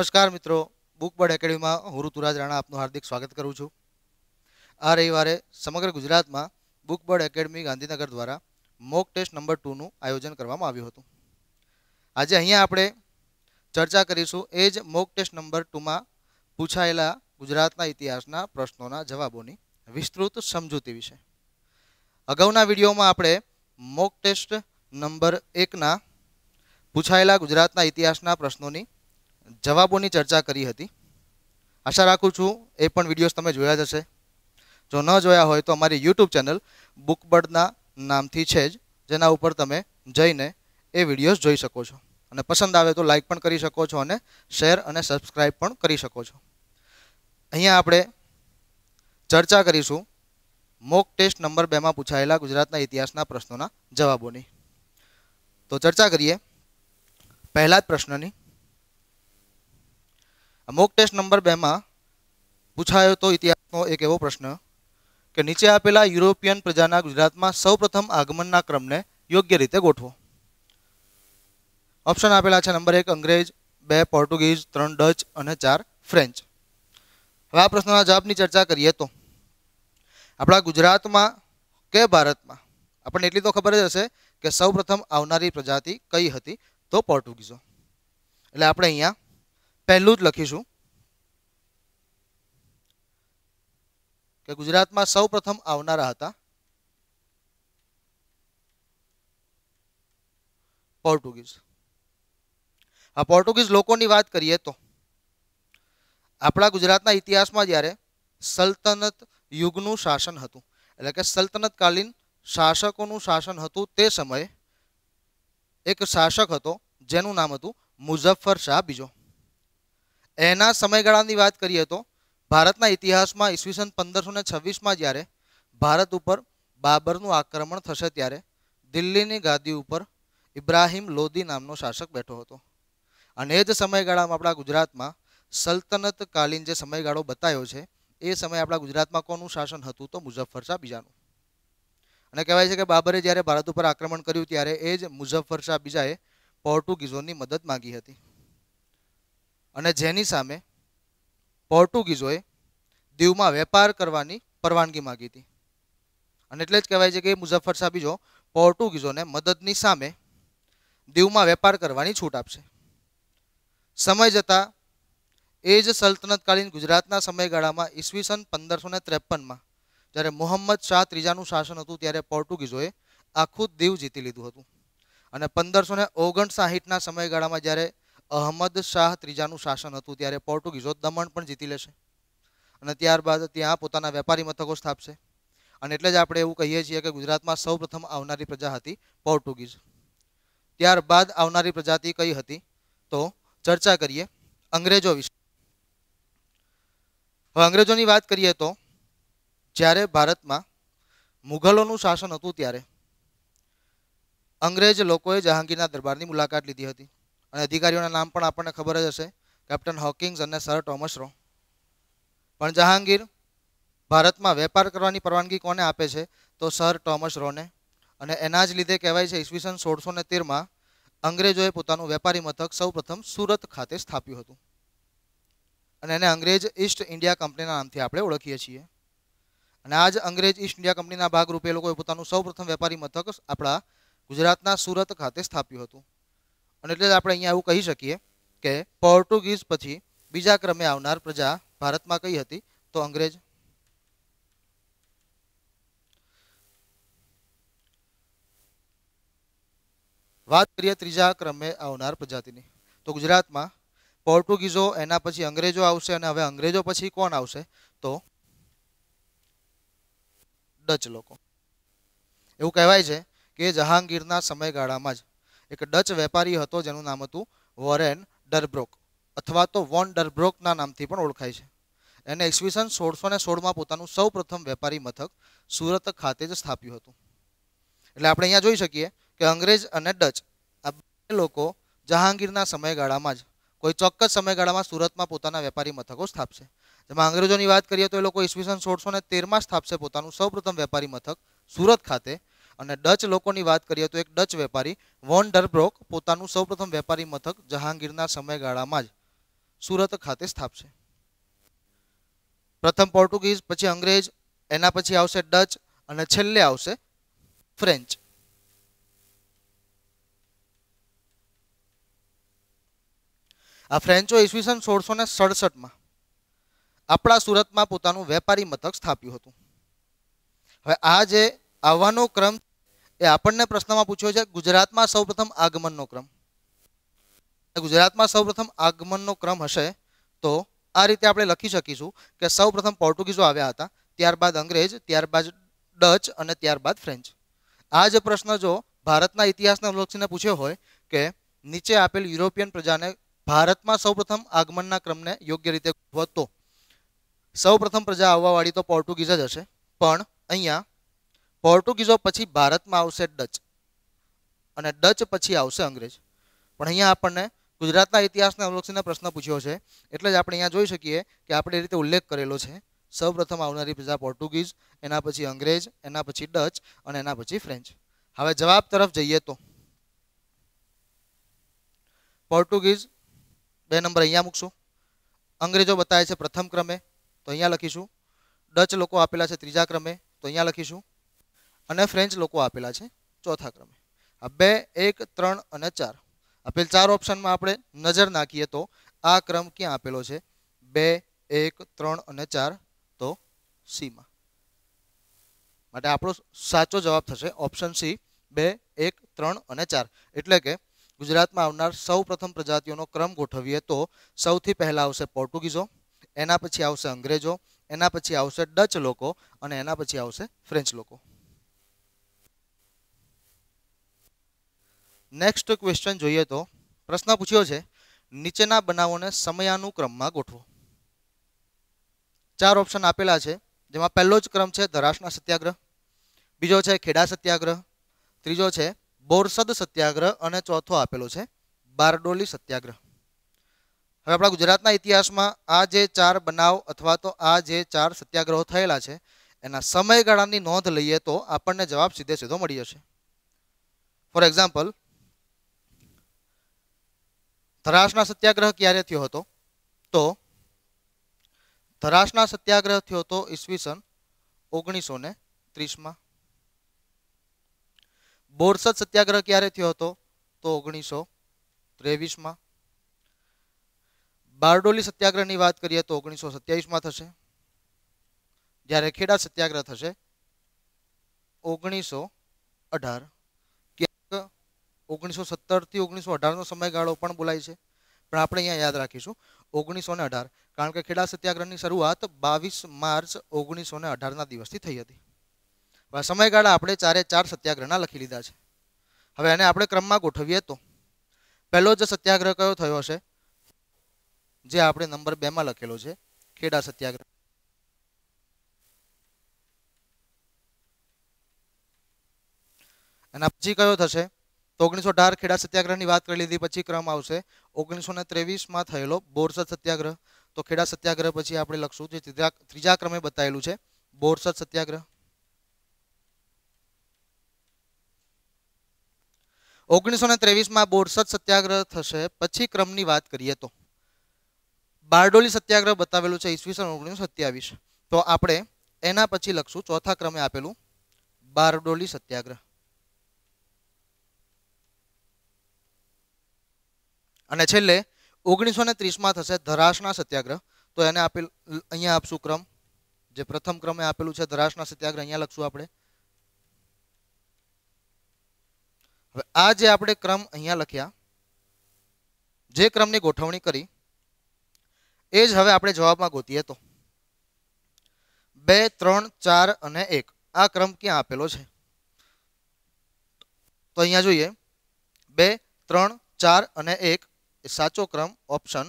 નમસ્કાર મિત્રો Bookbird bird એકેડમીમાં હું ઋતુરાજ રાણા આપનું હાર્દિક સ્વાગત કરું છું આ રવિવારે સમગ્ર ગુજરાતમાં બુક બર્ડ એકેડમી ગાંધીનગર દ્વારા મોક ટેસ્ટ નંબર ટુનું આયોજન કરવામાં આવ્યું હતું આજે અહીંયા આપણે ચર્ચા કરીશું એ જ મોક ટેસ્ટ નંબર ટુમાં પૂછાયેલા ગુજરાતના ઇતિહાસના પ્રશ્નોના જવાબોની વિસ્તૃત સમજૂતી વિશે અગાઉના વિડીયોમાં આપણે મોક ટેસ્ટ નંબર એકના પૂછાયેલા ગુજરાતના ઇતિહાસના પ્રશ્નોની જવાબોની ચર્ચા કરી હતી આશા રાખું છું એ પણ વિડીયોઝ તમે જોયા જ હશે જો ન જોયા હોય તો અમારી યુટ્યુબ ચેનલ બુકબર્ડના નામથી છે જ જેના ઉપર તમે જઈને એ વિડીયોઝ જોઈ શકો છો અને પસંદ આવે તો લાઇક પણ કરી શકો છો અને શેર અને સબસ્ક્રાઈબ પણ કરી શકો છો અહીંયા આપણે ચર્ચા કરીશું મોક ટેસ્ટ નંબર બેમાં પૂછાયેલા ગુજરાતના ઇતિહાસના પ્રશ્નોના જવાબોની તો ચર્ચા કરીએ પહેલા જ પ્રશ્નની મોક ટેસ્ટ નંબર બેમાં પૂછાયો તો ઇતિહાસનો એક એવો પ્રશ્ન કે નીચે આપેલા યુરોપિયન પ્રજાના ગુજરાતમાં સૌપ્રથમ આગમનના ક્રમને યોગ્ય રીતે ગોઠવો ઓપ્શન આપેલા છે નંબર એક અંગ્રેજ બે પોર્ટુગીઝ ત્રણ ડચ અને ચાર ફ્રેન્ચ હવે આ પ્રશ્નના જવાબની ચર્ચા કરીએ તો આપણા ગુજરાતમાં કે ભારતમાં આપણને એટલી તો ખબર જ હશે કે સૌપ્રથમ આવનારી પ્રજાતિ કઈ હતી તો પોર્ટુગીઝો એટલે આપણે અહીંયા પહેલું જ લખીશું કે ગુજરાતમાં સૌ પ્રથમ આવનારા હતા પોર્ટુગીઝ આ પોર્ટુગીઝ લોકોની વાત કરીએ તો આપણા ગુજરાતના ઇતિહાસમાં જ્યારે સલ્તનત યુગનું શાસન હતું એટલે કે સલ્તનતકાલીન શાસકોનું શાસન હતું તે સમયે એક શાસક હતો જેનું નામ હતું મુઝફ્ફર શાહ બીજો એના સમયગાળાની વાત કરીએ તો ભારતના ઇતિહાસમાં ઈસવીસન પંદરસો ને છવ્વીસમાં જ્યારે ભારત ઉપર બાબરનું આક્રમણ થશે ત્યારે દિલ્હીની ગાદી ઉપર ઇબ્રાહિમ લોદી નામનો શાસક બેઠો હતો અને એ જ સમયગાળામાં આપણા ગુજરાતમાં સલ્તનતકાલીન જે સમયગાળો બતાવ્યો છે એ સમયે આપણા ગુજરાતમાં કોનું શાસન હતું તો મુઝફ્ફરશાહ બીજાનું અને કહેવાય છે કે બાબરે જ્યારે ભારત ઉપર આક્રમણ કર્યું ત્યારે એ જ મુઝફ્ફરશાહ બીજાએ પોર્ટુગીઝોની મદદ માગી હતી અને જેની સામે પોર્ટુગીઝોએ દીવમાં વેપાર કરવાની પરવાનગી માગી હતી અને એટલે જ કહેવાય છે કે મુઝફ્ફર સાહેબી જો પોર્ટુગીઝોને મદદની સામે દીવમાં વેપાર કરવાની છૂટ આપશે સમય જતાં એ જ સલ્તનતકાલીન ગુજરાતના સમયગાળામાં ઈસવીસન પંદરસો ને ત્રેપનમાં જ્યારે મોહમ્મદ શાહ ત્રીજાનું શાસન હતું ત્યારે પોર્ટુગીઝોએ આખું દીવ જીતી લીધું હતું અને પંદરસો ને ઓગણસાહીઠના સમયગાળામાં જ્યારે અહમદ શાહ ત્રીજાનું શાસન હતું ત્યારે પોર્ટુગીઝો દમણ પણ જીતી લેશે અને ત્યારબાદ ત્યાં પોતાના વેપારી મથકો સ્થાપશે અને એટલે જ આપણે એવું કહીએ છીએ કે ગુજરાતમાં સૌ આવનારી પ્રજા હતી પોર્ટુગીઝ ત્યારબાદ આવનારી પ્રજાતિ કઈ હતી તો ચર્ચા કરીએ અંગ્રેજો વિશે હવે અંગ્રેજોની વાત કરીએ તો જ્યારે ભારતમાં મુઘલોનું શાસન હતું ત્યારે અંગ્રેજ લોકોએ જહાંગીરના દરબારની મુલાકાત લીધી હતી અને અધિકારીઓના નામ પણ આપણને ખબર જ હશે કેપ્ટન હોકિંગ્સ અને સર ટોમસ રો પણ જહાંગીર ભારતમાં વેપાર કરવાની પરવાનગી કોને આપે છે તો સર ટોમસ રોને અને એના જ લીધે કહેવાય છે ઈસવીસન સોળસો ને તેરમાં અંગ્રેજોએ પોતાનું વેપારી મથક સૌપ્રથમ સુરત ખાતે સ્થાપ્યું હતું અને એને અંગ્રેજ ઈસ્ટ ઇન્ડિયા કંપનીના નામથી આપણે ઓળખીએ છીએ અને આ જ અંગ્રેજ ઈસ્ટ ઇન્ડિયા કંપનીના ભાગરૂપે લોકોએ પોતાનું સૌપ્રથમ વેપારી મથક આપણા ગુજરાતના સુરત ખાતે સ્થાપ્યું હતું અને એટલે આપણે અહીંયા એવું કહી શકીએ કે પોર્ટુગીઝ પછી બીજા ક્રમે આવનાર પ્રજા ભારતમાં કઈ હતી તો અંગ્રેજ વાત કરીએ ત્રીજા ક્રમે આવનાર પ્રજાતિની તો ગુજરાતમાં પોર્ટુગીઝો એના પછી અંગ્રેજો આવશે અને હવે અંગ્રેજો પછી કોણ આવશે તો ડચ લોકો એવું કહેવાય છે કે જહાંગીરના સમયગાળામાં જ એક ડચ વેપારી હતો જેનું નામ હતું વોરેન ડરબ્રોક અથવા તો વોન ડરબ્રોકના નામથી પણ ઓળખાય છે એને ઈસવીસન સોળસો ને સોળમાં પોતાનું સૌ પ્રથમ વેપારી મથક સુરત ખાતે જ સ્થાપ્યું હતું એટલે આપણે અહીંયા જોઈ શકીએ કે અંગ્રેજ અને ડચ આ બંને લોકો જહાંગીરના સમયગાળામાં જ કોઈ ચોક્કસ સમયગાળામાં સુરતમાં પોતાના વેપારી મથકો સ્થાપશે જેમાં અંગ્રેજોની વાત કરીએ તો એ લોકો ઈસવીસન સોળસો ને તેરમાં સ્થાપશે પોતાનું સૌપ્રથમ વેપારી મથક સુરત ખાતે અને ડચ લોકોની વાત કરીએ તો એક ડચ વેપારી વોન ડરબ્રોક પોતાનું સૌપ્રથમ વેપારી મથક જહાંગીરના સમયગાળામાં જ સુરત ખાતે સ્થાપશે પ્રથમ પોર્ટુગીઝ પછી અંગ્રેજ એના પછી આવશે ડચ અને છેલ્લે આવશે ફ્રેન્ચ આ ફ્રેન્ચો ઈસવીસન સોળસો ને સડસઠમાં આપણા સુરતમાં પોતાનું વેપારી મથક સ્થાપ્યું હતું હવે આ જે આવવાનો ક્રમ એ આપણને પ્રશ્નમાં પૂછ્યો છે ગુજરાતમાં સૌપ્રથમ આગમનનો ક્રમ ગુજરાતમાં સૌપ્રથમ આગમનનો ક્રમ હશે તો આ રીતે આપણે લખી શકીશું કે સૌપ્રથમ પોર્ટુગીઝો આવ્યા હતા ત્યારબાદ અંગ્રેજ ત્યારબાદ ડચ અને ત્યારબાદ ફ્રેન્ચ આ જ પ્રશ્ન જો ભારતના ઇતિહાસને અનુલક્ષીને પૂછ્યો હોય કે નીચે આપેલ યુરોપિયન પ્રજાને ભારતમાં સૌપ્રથમ આગમનના ક્રમને યોગ્ય રીતે ગોઠવો તો સૌપ્રથમ પ્રજા આવવાવાળી તો પોર્ટુગીઝ જ હશે પણ અહીંયા પોર્ટુગીઝો પછી ભારતમાં આવશે ડચ અને ડચ પછી આવશે અંગ્રેજ પણ અહીંયા આપણને ગુજરાતના ઇતિહાસને અવલોકીને પ્રશ્ન પૂછ્યો છે એટલે જ આપણે અહીંયા જોઈ શકીએ કે આપણે એ રીતે ઉલ્લેખ કરેલો છે સૌપ્રથમ આવનારી પ્રજા પોર્ટુગીઝ એના પછી અંગ્રેજ એના પછી ડચ અને એના પછી ફ્રેન્ચ હવે જવાબ તરફ જઈએ તો પોર્ટુગીઝ બે નંબર અહીંયા મૂકશું અંગ્રેજો બતાવે છે પ્રથમ ક્રમે તો અહીંયા લખીશું ડચ લોકો આપેલા છે ત્રીજા ક્રમે તો અહીંયા લખીશું અને ફ્રેન્ચ લોકો આપેલા છે ચોથા ક્રમે આ બે એક ત્રણ અને ચાર આપેલ ચાર ઓપ્શનમાં આપણે નજર નાખીએ તો આ ક્રમ ક્યાં આપેલો છે બે એક ત્રણ અને ચાર તો સીમાં માટે આપણો સાચો જવાબ થશે ઓપ્શન સી બે એક ત્રણ અને ચાર એટલે કે ગુજરાતમાં આવનાર સૌ પ્રથમ પ્રજાતિઓનો ક્રમ ગોઠવીએ તો સૌથી પહેલાં આવશે પોર્ટુગીઝો એના પછી આવશે અંગ્રેજો એના પછી આવશે ડચ લોકો અને એના પછી આવશે ફ્રેન્ચ લોકો નેક્સ્ટ ક્વેશ્ચન જોઈએ તો પ્રશ્ન પૂછ્યો છે નીચેના બનાવોને સમયાનુક્રમમાં ગોઠવો ચાર ઓપ્શન આપેલા છે જેમાં પહેલો જ ક્રમ છે ધરાશના સત્યાગ્રહ બીજો છે ખેડા સત્યાગ્રહ ત્રીજો છે બોરસદ સત્યાગ્રહ અને ચોથો આપેલો છે બારડોલી સત્યાગ્રહ હવે આપણા ગુજરાતના ઇતિહાસમાં આ જે ચાર બનાવ અથવા તો આ જે ચાર સત્યાગ્રહો થયેલા છે એના સમયગાળાની નોંધ લઈએ તો આપણને જવાબ સીધે સીધો મળી જશે ફોર એક્ઝામ્પલ ધરાશના સત્યાગ્રહ ક્યારે થયો હતો તો ધરાશના સત્યાગ્રહ થયો હતો ઈસવીસન ઓગણીસો ને ત્રીસમાં બોરસદ સત્યાગ્રહ ક્યારે થયો હતો તો ઓગણીસો ત્રેવીસમાં બારડોલી સત્યાગ્રહની વાત કરીએ તો ઓગણીસો સત્યાવીસમાં થશે જ્યારે ખેડા સત્યાગ્રહ થશે ઓગણીસો અઢાર ઓગણીસો સત્તરથી ઓગણીસો અઢારનો સમયગાળો પણ બોલાય છે પણ આપણે અહીંયા યાદ રાખીશું ઓગણીસો ને અઢાર કારણ કે ખેડા સત્યાગ્રહની શરૂઆત બાવીસ માર્ચ ઓગણીસો ને અઢારના દિવસથી થઈ હતી સમયગાળા આપણે ચારે ચાર સત્યાગ્રહના લખી લીધા છે હવે એને આપણે ક્રમમાં ગોઠવીએ તો પહેલો જ સત્યાગ્રહ કયો થયો હશે જે આપણે નંબર બેમાં લખેલો છે ખેડા સત્યાગ્રહ એના પછી કયો થશે તો ઓગણીસો અઢાર ખેડા સત્યાગ્રહની વાત કરી લીધી પછી ક્રમ આવશે ઓગણીસો ને ત્રેવીસમાં થયેલો બોરસદ સત્યાગ્રહ તો ખેડા સત્યાગ્રહ પછી આપણે લખશું જે ત્રીજા ત્રીજા ક્રમે બતાવેલું છે બોરસદ સત્યાગ્રહ ઓગણીસો ને ત્રેવીસમાં બોરસદ સત્યાગ્રહ થશે પછી ક્રમની વાત કરીએ તો બારડોલી સત્યાગ્રહ બતાવેલું છે ઈસવીસન ઓગણીસો સત્યાવીસ તો આપણે એના પછી લખશું ચોથા ક્રમે આપેલું બારડોલી સત્યાગ્રહ અને છેલ્લે ઓગણીસો ને ત્રીસમાં થશે ધરાશના સત્યાગ્રહ તો એને આપેલ અહીંયા આપશું ક્રમ જે પ્રથમ ક્રમે આપેલું છે ધરાશના સત્યાગ્રહ અહીંયા લખશું આપણે હવે આ જે આપણે ક્રમ અહીંયા લખ્યા જે ક્રમની ગોઠવણી કરી એ જ હવે આપણે જવાબમાં ગોતીએ તો બે ત્રણ ચાર અને એક આ ક્રમ ક્યાં આપેલો છે તો અહીંયા જોઈએ બે ત્રણ ચાર અને એક સાચો ક્રમ ઓપ્શન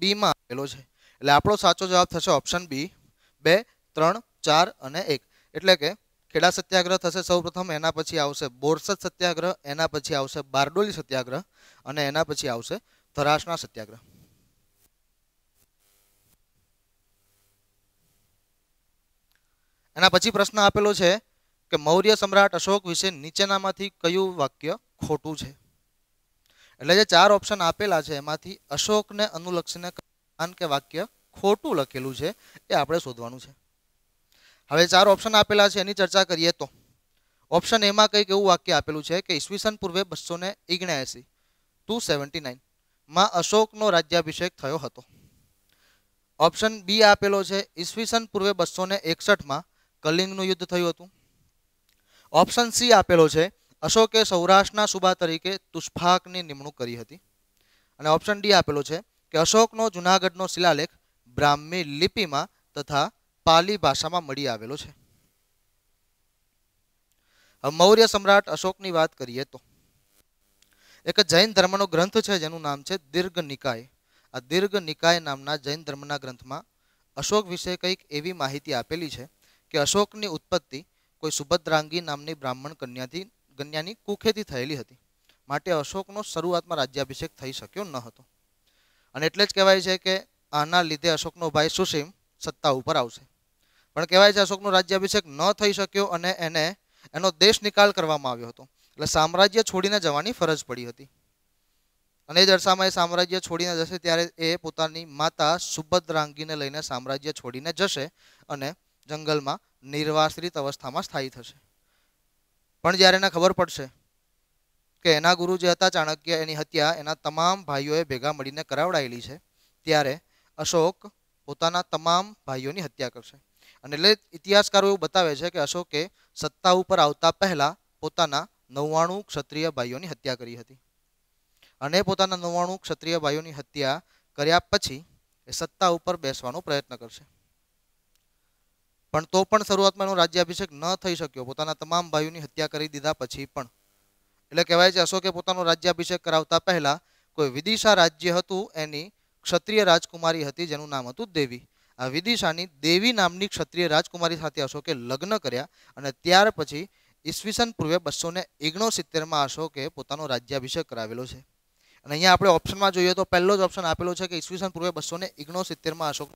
બીમાં આપેલો છે એટલે આપણો સાચો જવાબ થશે ઓપ્શન બી બે ત્રણ ચાર અને એક એટલે કે ખેડા સત્યાગ્રહ થશે સૌપ્રથમ એના પછી આવશે બોરસદ સત્યાગ્રહ એના પછી આવશે બારડોલી સત્યાગ્રહ અને એના પછી આવશે ધરાશના સત્યાગ્રહ એના પછી પ્રશ્ન આપેલો છે કે મૌર્ય સમ્રાટ અશોક વિશે નીચેનામાંથી કયું વાક્ય ખોટું છે એટલે જે ચાર ઓપ્શન આપેલા છે એમાંથી અશોકને અનુલક્ષીને કાન કે વાક્ય ખોટું લખેલું છે એ આપણે શોધવાનું છે હવે ચાર ઓપ્શન આપેલા છે એની ચર્ચા કરીએ તો ઓપ્શન એમાં કંઈક એવું વાક્ય આપેલું છે કે ઈસવીસન પૂર્વે બસો ને ઇગ્નેસી ટુ સેવન્ટી નાઇનમાં અશોકનો રાજ્યાભિષેક થયો હતો ઓપ્શન બી આપેલો છે ઈસવીસન પૂર્વે બસો ને એકસઠમાં કલિંગનું યુદ્ધ થયું હતું ઓપ્શન સી આપેલો છે અશોકે સૌરાષ્ટ્રના સુબા તરીકે તુષ્ફાકની નિમણૂક કરી હતી અને ઓપ્શન ડી આપેલો છે કે અશોકનો જુનાગઢનો શિલાલેખ બ્રાહ્મી લિપિમાં તથા પાલી ભાષામાં મળી આવેલો છે મૌર્ય સમ્રાટ અશોકની વાત કરીએ તો એક જૈન ધર્મનો ગ્રંથ છે જેનું નામ છે દીર્ઘ નિકાય આ દીર્ઘ નિકાય નામના જૈન ધર્મના ગ્રંથમાં અશોક વિશે કંઈક એવી માહિતી આપેલી છે કે અશોકની ઉત્પત્તિ કોઈ સુભદ્રાંગી નામની બ્રાહ્મણ કન્યાથી ગન્યાની કુખેતી થયેલી હતી માટે અશોકનો શરૂઆતમાં રાજ્યાભિષેક થઈ શક્યો ન હતો અને એટલે જ કહેવાય છે કે આના લીધે અશોકનો ભાઈ સુસીમ સત્તા ઉપર આવશે પણ કહેવાય છે અશોકનો રાજ્યાભિષેક ન થઈ શક્યો અને એને એનો દેશ નિકાલ કરવામાં આવ્યો હતો એટલે સામ્રાજ્ય છોડીને જવાની ફરજ પડી હતી અને એ દરસામાં એ સામ્રાજ્ય છોડીને જશે ત્યારે એ પોતાની માતા સુભદ્રાંગીને લઈને સામ્રાજ્ય છોડીને જશે અને જંગલમાં નિર્વાસિત અવસ્થામાં સ્થાયી થશે પણ જ્યારે એને ખબર પડશે કે એના ગુરુ જે હતા ચાણક્ય એની હત્યા એના તમામ ભાઈઓએ ભેગા મળીને કરાવડાયેલી છે ત્યારે અશોક પોતાના તમામ ભાઈઓની હત્યા કરશે અને એટલે ઇતિહાસકારો એવું બતાવે છે કે અશોકે સત્તા ઉપર આવતા પહેલાં પોતાના નવ્વાણું ક્ષત્રિય ભાઈઓની હત્યા કરી હતી અને પોતાના નવ્વાણું ક્ષત્રિય ભાઈઓની હત્યા કર્યા પછી એ સત્તા ઉપર બેસવાનો પ્રયત્ન કરશે પણ તો પણ શરૂઆતમાં એનો રાજ્યાભિષેક ન થઈ શક્યો પોતાના તમામ ભાઈઓની હત્યા કરી દીધા પછી પણ એટલે કહેવાય છે અશોકે પોતાનો રાજ્યાભિષેક કરાવતા પહેલા કોઈ વિદિશા રાજ્ય હતું એની ક્ષત્રિય રાજકુમારી હતી જેનું નામ હતું દેવી આ વિદિશાની દેવી નામની ક્ષત્રિય રાજકુમારી સાથે અશોકે લગ્ન કર્યા અને ત્યાર પછી ઈસવીસન પૂર્વે બસો ને ઓગણસિત્તેરમાં અશોકે પોતાનો રાજ્યાભિષેક કરાવેલો છે અને અહીંયા આપણે ઓપ્શનમાં જોઈએ તો પહેલો જ ઓપ્શન આપેલો છે કે ઈસવીસન પૂર્વે બસો ને ઓગણસિત્તેરમાં અશોક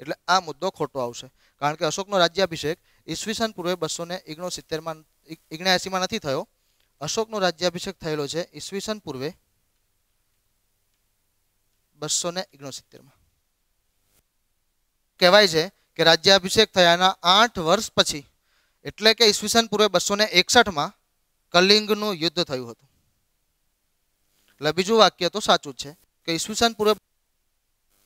એટલે આ મુદ્દો ખોટો આવશે કારણ કે અશોકનો રાજ્યાભિષેક ઈસવીસન પૂર્વે બસો ને ઓગણો સિત્તેરમાં નથી થયો અશોકનો રાજ્યાભિષેક થયેલો છે ઈસવીસન પૂર્વે બસો ને ઓગણસિત્તેરમાં કહેવાય છે કે રાજ્યાભિષેક થયાના આઠ વર્ષ પછી એટલે કે ઈસવીસન પૂર્વે બસો ને એકસઠમાં કલિંગનું યુદ્ધ થયું હતું એટલે બીજું વાક્ય તો સાચું જ છે કે ઈસવીસન પૂર્વે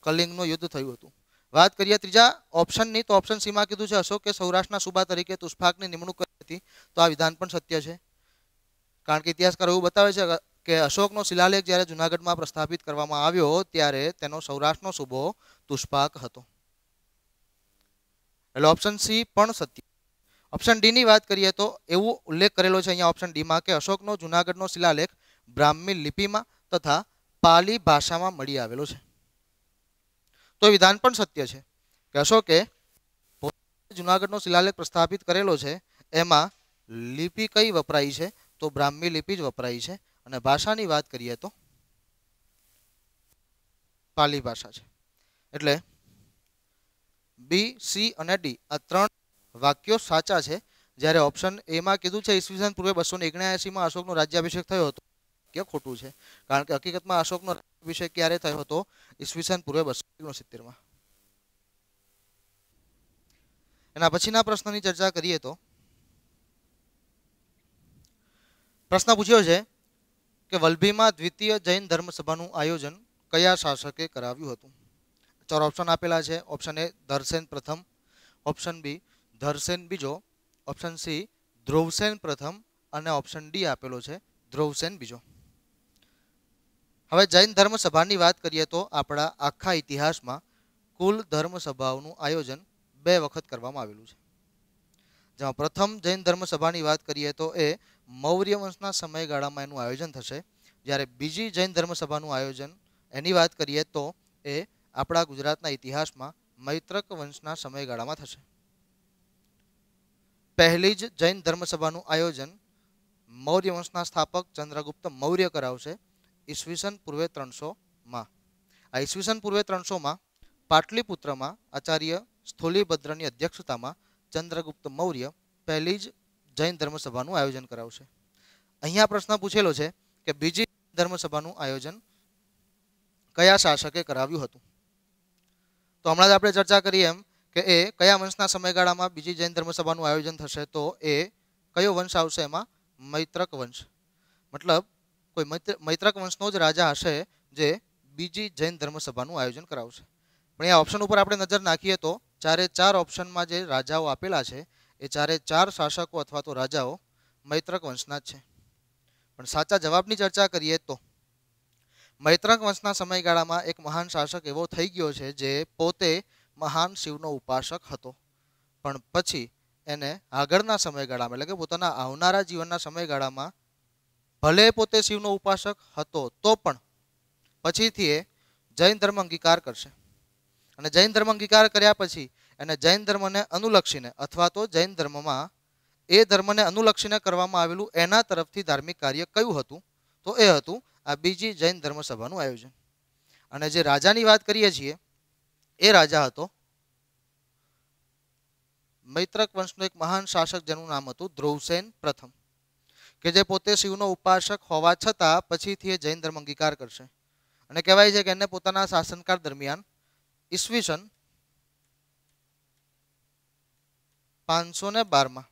કલિંગનું યુદ્ધ થયું હતું વાત કરીએ ત્રીજા ઓપ્શનની તો ઓપ્શન સીમાં કીધું છે અશોકે સૌરાષ્ટ્રના સુબા તરીકે તુષ્ફાકની નિમણૂક કરી હતી તો આ વિધાન પણ સત્ય છે કારણ કે ઇતિહાસકાર એવું બતાવે છે કે અશોકનો શિલાલેખ જ્યારે જુનાગઢમાં પ્રસ્થાપિત કરવામાં આવ્યો ત્યારે તેનો સૌરાષ્ટ્રનો સુબો તુષ્પાક હતો એટલે ઓપ્શન સી પણ સત્ય ઓપ્શન ડી ની વાત કરીએ તો એવું ઉલ્લેખ કરેલો છે અહીંયા ઓપ્શન ડીમાં કે અશોકનો જુનાગઢનો શિલાલેખ બ્રાહ્મી લિપિમાં તથા પાલી ભાષામાં મળી આવેલો છે તો વિધાન પણ સત્ય છે કહેશો કે જુનાગઢનો શિલાલેખ પ્રસ્થાપિત કરેલો છે એમાં લિપિ કઈ વપરાઈ છે તો બ્રાહ્મી લિપિ જ વપરાઈ છે અને ભાષાની વાત કરીએ તો પાલી ભાષા છે એટલે બી સી અને ડી આ ત્રણ વાક્યો સાચા છે જ્યારે ઓપ્શન એમાં કીધું છે ઈસવીસન પૂર્વે બસો ને ઓગણ્યાએંસીમાં અશોકનો રાજ્યાભિષેક થયો હતો વાક્ય ખોટું છે કારણ કે હકીકતમાં અશોકનો વિષય ક્યારે થયો હતો ઈસવીસન પૂર્વે બસો ઓગણસિત્તેરમાં એના પછીના પ્રશ્નની ચર્ચા કરીએ તો પ્રશ્ન પૂછ્યો છે કે વલભીમાં દ્વિતીય જૈન ધર્મસભાનું આયોજન કયા શાસકે કરાવ્યું હતું ચાર ઓપ્શન આપેલા છે ઓપ્શન એ ધરસેન પ્રથમ ઓપ્શન બી ધરસેન બીજો ઓપ્શન સી ધ્રુવસેન પ્રથમ અને ઓપ્શન ડી આપેલો છે ધ્રુવસેન બીજો હવે જૈન ધર્મસભાની વાત કરીએ તો આપણા આખા ઇતિહાસમાં કુલ ધર્મસભાઓનું આયોજન બે વખત કરવામાં આવેલું છે જેમાં પ્રથમ જૈન ધર્મસભાની વાત કરીએ તો એ મૌર્ય વંશના સમયગાળામાં એનું આયોજન થશે જ્યારે બીજી જૈન ધર્મસભાનું આયોજન એની વાત કરીએ તો એ આપણા ગુજરાતના ઇતિહાસમાં મૈત્રક વંશના સમયગાળામાં થશે પહેલી જ જૈન ધર્મસભાનું આયોજન મૌર્ય વંશના સ્થાપક ચંદ્રગુપ્ત મૌર્ય કરાવશે ઈસવીસન પૂર્વે ત્રણસોમાં આ ઈસવીસન પૂર્વે ત્રણસોમાં પાટલીપુત્રમાં આચાર્ય સ્થૂલીભદ્રની અધ્યક્ષતામાં ચંદ્રગુપ્ત મૌર્ય પહેલી જ જૈન ધર્મસભાનું આયોજન કરાવશે અહીંયા પ્રશ્ન પૂછેલો છે કે બીજી ધર્મસભાનું આયોજન કયા શાસકે કરાવ્યું હતું તો હમણાં જ આપણે ચર્ચા કરીએ એમ કે એ કયા વંશના સમયગાળામાં બીજી જૈન ધર્મસભાનું આયોજન થશે તો એ કયો વંશ આવશે એમાં મૈત્રક વંશ મતલબ કોઈ મૈત્રક વંશનો જ રાજા હશે જે બીજી જૈન ધર્મસભાનું આયોજન કરાવશે પણ આ ઓપ્શન ઉપર આપણે નજર નાખીએ તો ચારે ચાર ઓપ્શનમાં જે રાજાઓ આપેલા છે એ ચારે ચાર શાસકો અથવા તો રાજાઓ મૈત્રક વંશના જ છે પણ સાચા જવાબની ચર્ચા કરીએ તો મૈત્રક વંશના સમયગાળામાં એક મહાન શાસક એવો થઈ ગયો છે જે પોતે મહાન શિવનો ઉપાસક હતો પણ પછી એને આગળના સમયગાળામાં એટલે કે પોતાના આવનારા જીવનના સમયગાળામાં ભલે પોતે શિવનો ઉપાસક હતો તો પણ પછીથી એ જૈન ધર્મ અંગીકાર કરશે અને જૈન ધર્મ અંગીકાર કર્યા પછી એને જૈન ધર્મને અનુલક્ષીને અથવા તો જૈન ધર્મમાં એ ધર્મને અનુલક્ષીને કરવામાં આવેલું એના તરફથી ધાર્મિક કાર્ય કયું હતું તો એ હતું આ બીજી જૈન ધર્મ સભાનું આયોજન અને જે રાજાની વાત કરીએ છીએ એ રાજા હતો મૈત્રક વંશનો એક મહાન શાસક જેનું નામ હતું ધ્રુવસેન પ્રથમ કે જે પોતે શિવનો ઉપાસક હોવા છતાં પછીથી એ જૈન ધર્મ અંગીકાર કરશે અને કહેવાય છે કે એને પોતાના શાસનકાળ દરમિયાન ઈસવીસન પાંચસો ને બારમાં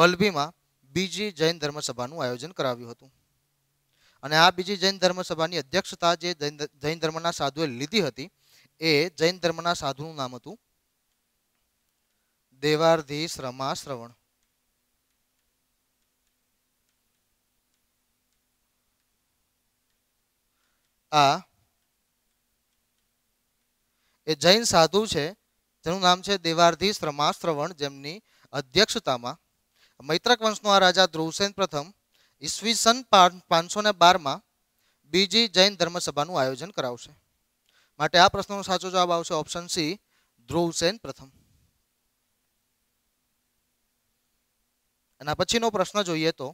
વલભીમાં બીજી જૈન ધર્મસભાનું આયોજન કરાવ્યું હતું અને આ બીજી જૈન ધર્મસભાની અધ્યક્ષતા જે જૈન ધર્મના સાધુએ લીધી હતી એ જૈન ધર્મના સાધુનું નામ હતું દેવાર્ધી શ્રમા શ્રવણ આ એ જૈન સાધુ છે જેનું નામ છે દેવાર્ધી શ્રમાશ્રવણ જેમની અધ્યક્ષતામાં મૈત્રક વંશનો આ રાજા ધ્રુવસેન પ્રથમ ઈસવીસન પાંચસો ને બારમાં બીજી જૈન ધર્મસભાનું આયોજન કરાવશે માટે આ પ્રશ્નનો સાચો જવાબ આવશે ઓપ્શન સી ધ્રુવસેન પ્રથમ એના પછીનો પ્રશ્ન જોઈએ તો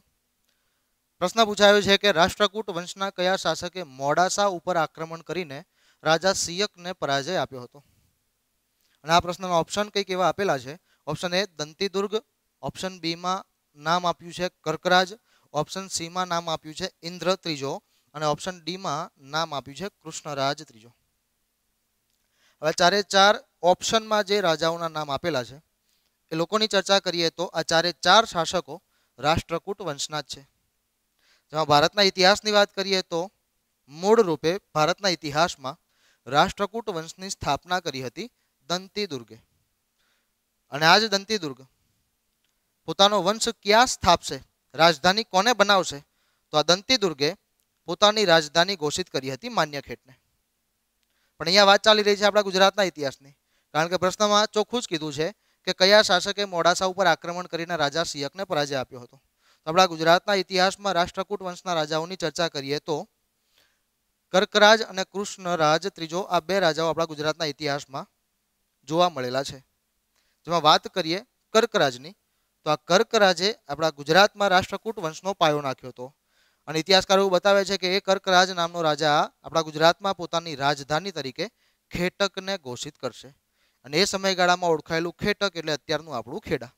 પ્રશ્ન પૂછાયો છે કે રાષ્ટ્રકૂટ વંશના કયા શાસકે મોડાસા ઉપર આક્રમણ કરીને રાજા સિયકને પરાજય આપ્યો હતો અને આ પ્રશ્નના ઓપ્શન કંઈક એવા આપેલા છે ઓપ્શન એ દંતીદુર્ગ ઓપ્શન બીમાં નામ આપ્યું છે કર્કરાજ ઓપ્શન સીમાં નામ આપ્યું છે ઇન્દ્ર ત્રીજો અને ઓપ્શન ડીમાં નામ આપ્યું છે કૃષ્ણરાજ ત્રીજો હવે ચારે ચાર ઓપ્શનમાં જે રાજાઓના નામ આપેલા છે એ લોકોની ચર્ચા કરીએ તો આ ચારે ચાર શાસકો રાષ્ટ્રકૂટ વંશના જ છે જેમાં ભારતના ઇતિહાસની વાત કરીએ તો મૂળ રૂપે ભારતના ઇતિહાસમાં રાષ્ટ્રકૂટ વંશની સ્થાપના કરી હતી દંતી દુર્ગે અને આજ દંતી દુર્ગ પોતાનો વંશ ક્યાં સ્થાપશે રાજધાની કોને બનાવશે તો આ દંતી દુર્ગે પોતાની રાજધાની ઘોષિત કરી હતી માન્ય ખેટને પણ અહીંયા વાત ચાલી રહી છે આપણા ગુજરાતના ઇતિહાસની કારણ કે પ્રશ્નમાં ચોખ્ખું જ કીધું છે કે કયા શાસકે મોડાસા ઉપર આક્રમણ કરીને રાજા સિયકને પરાજય આપ્યો હતો આપણા ગુજરાતના ઇતિહાસમાં રાષ્ટ્રકૂટ વંશના રાજાઓની ચર્ચા કરીએ તો કર્કરાજ અને કૃષ્ણરાજ ત્રીજો આ બે રાજાઓ આપણા ગુજરાતના ઇતિહાસમાં જોવા મળેલા છે જેમાં વાત કરીએ કર્કરાજની તો આ કર્કરાજે આપણા ગુજરાતમાં રાષ્ટ્રકૂટ વંશનો પાયો નાખ્યો હતો અને ઇતિહાસકારો એવું બતાવે છે કે એ કર્કરાજ નામનો રાજા આપણા ગુજરાતમાં પોતાની રાજધાની તરીકે ખેટકને ઘોષિત કરશે અને એ સમયગાળામાં ઓળખાયેલું ખેટક એટલે અત્યારનું આપણું ખેડા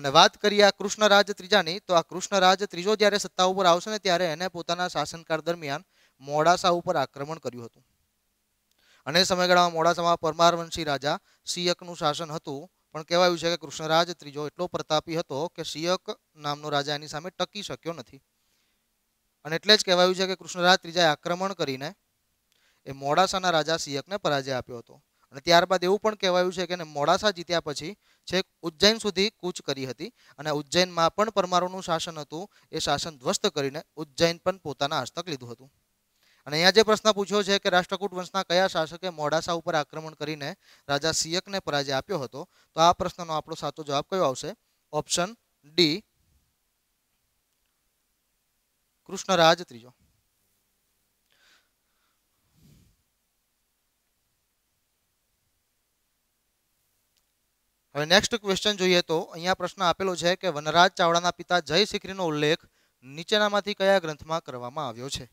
અને વાત કરીએ આ કૃષ્ણરાજ ત્રીજાની તો આ કૃષ્ણરાજ ત્રીજો જ્યારે સત્તા ઉપર આવશે ને ત્યારે એને પોતાના શાસનકાળ દરમિયાન મોડાસા ઉપર આક્રમણ કર્યું હતું અને સમયગાળામાં મોડાસામાં પરમારવંશી રાજા સિયકનું શાસન હતું પણ કહેવાયું છે કે કૃષ્ણરાજ ત્રીજો એટલો પ્રતાપી હતો કે સિયક નામનો રાજા એની સામે ટકી શક્યો નથી અને એટલે જ કહેવાયું છે કે કૃષ્ણરાજ ત્રીજાએ આક્રમણ કરીને એ મોડાસાના રાજા સિયકને પરાજય આપ્યો હતો અને ત્યારબાદ એવું પણ કહેવાયું છે કે મોડાસા જીત્યા પછી છેક ઉજ્જૈન સુધી કૂચ કરી હતી અને ઉજ્જૈનમાં પણ પરમારોનું શાસન હતું એ શાસન ધ્વસ્ત કરીને ઉજ્જૈન પણ પોતાના હસ્તક લીધું હતું અને અહીંયા જે પ્રશ્ન પૂછ્યો છે કે રાષ્ટ્રકૂટ વંશના કયા શાસકે મોડાસા ઉપર આક્રમણ કરીને રાજા સિયકને પરાજય આપ્યો હતો તો આ પ્રશ્નનો આપણો સાચો જવાબ કયો આવશે ઓપ્શન ડી કૃષ્ણરાજ ત્રીજો હવે નેક્સ્ટ ક્વેશ્ચન જોઈએ તો અહીંયા પ્રશ્ન આપેલો છે કે વનરાજ ચાવડાના પિતા જય સિખરીનો ઉલ્લેખ નીચેનામાંથી કયા ગ્રંથમાં કરવામાં આવ્યો છે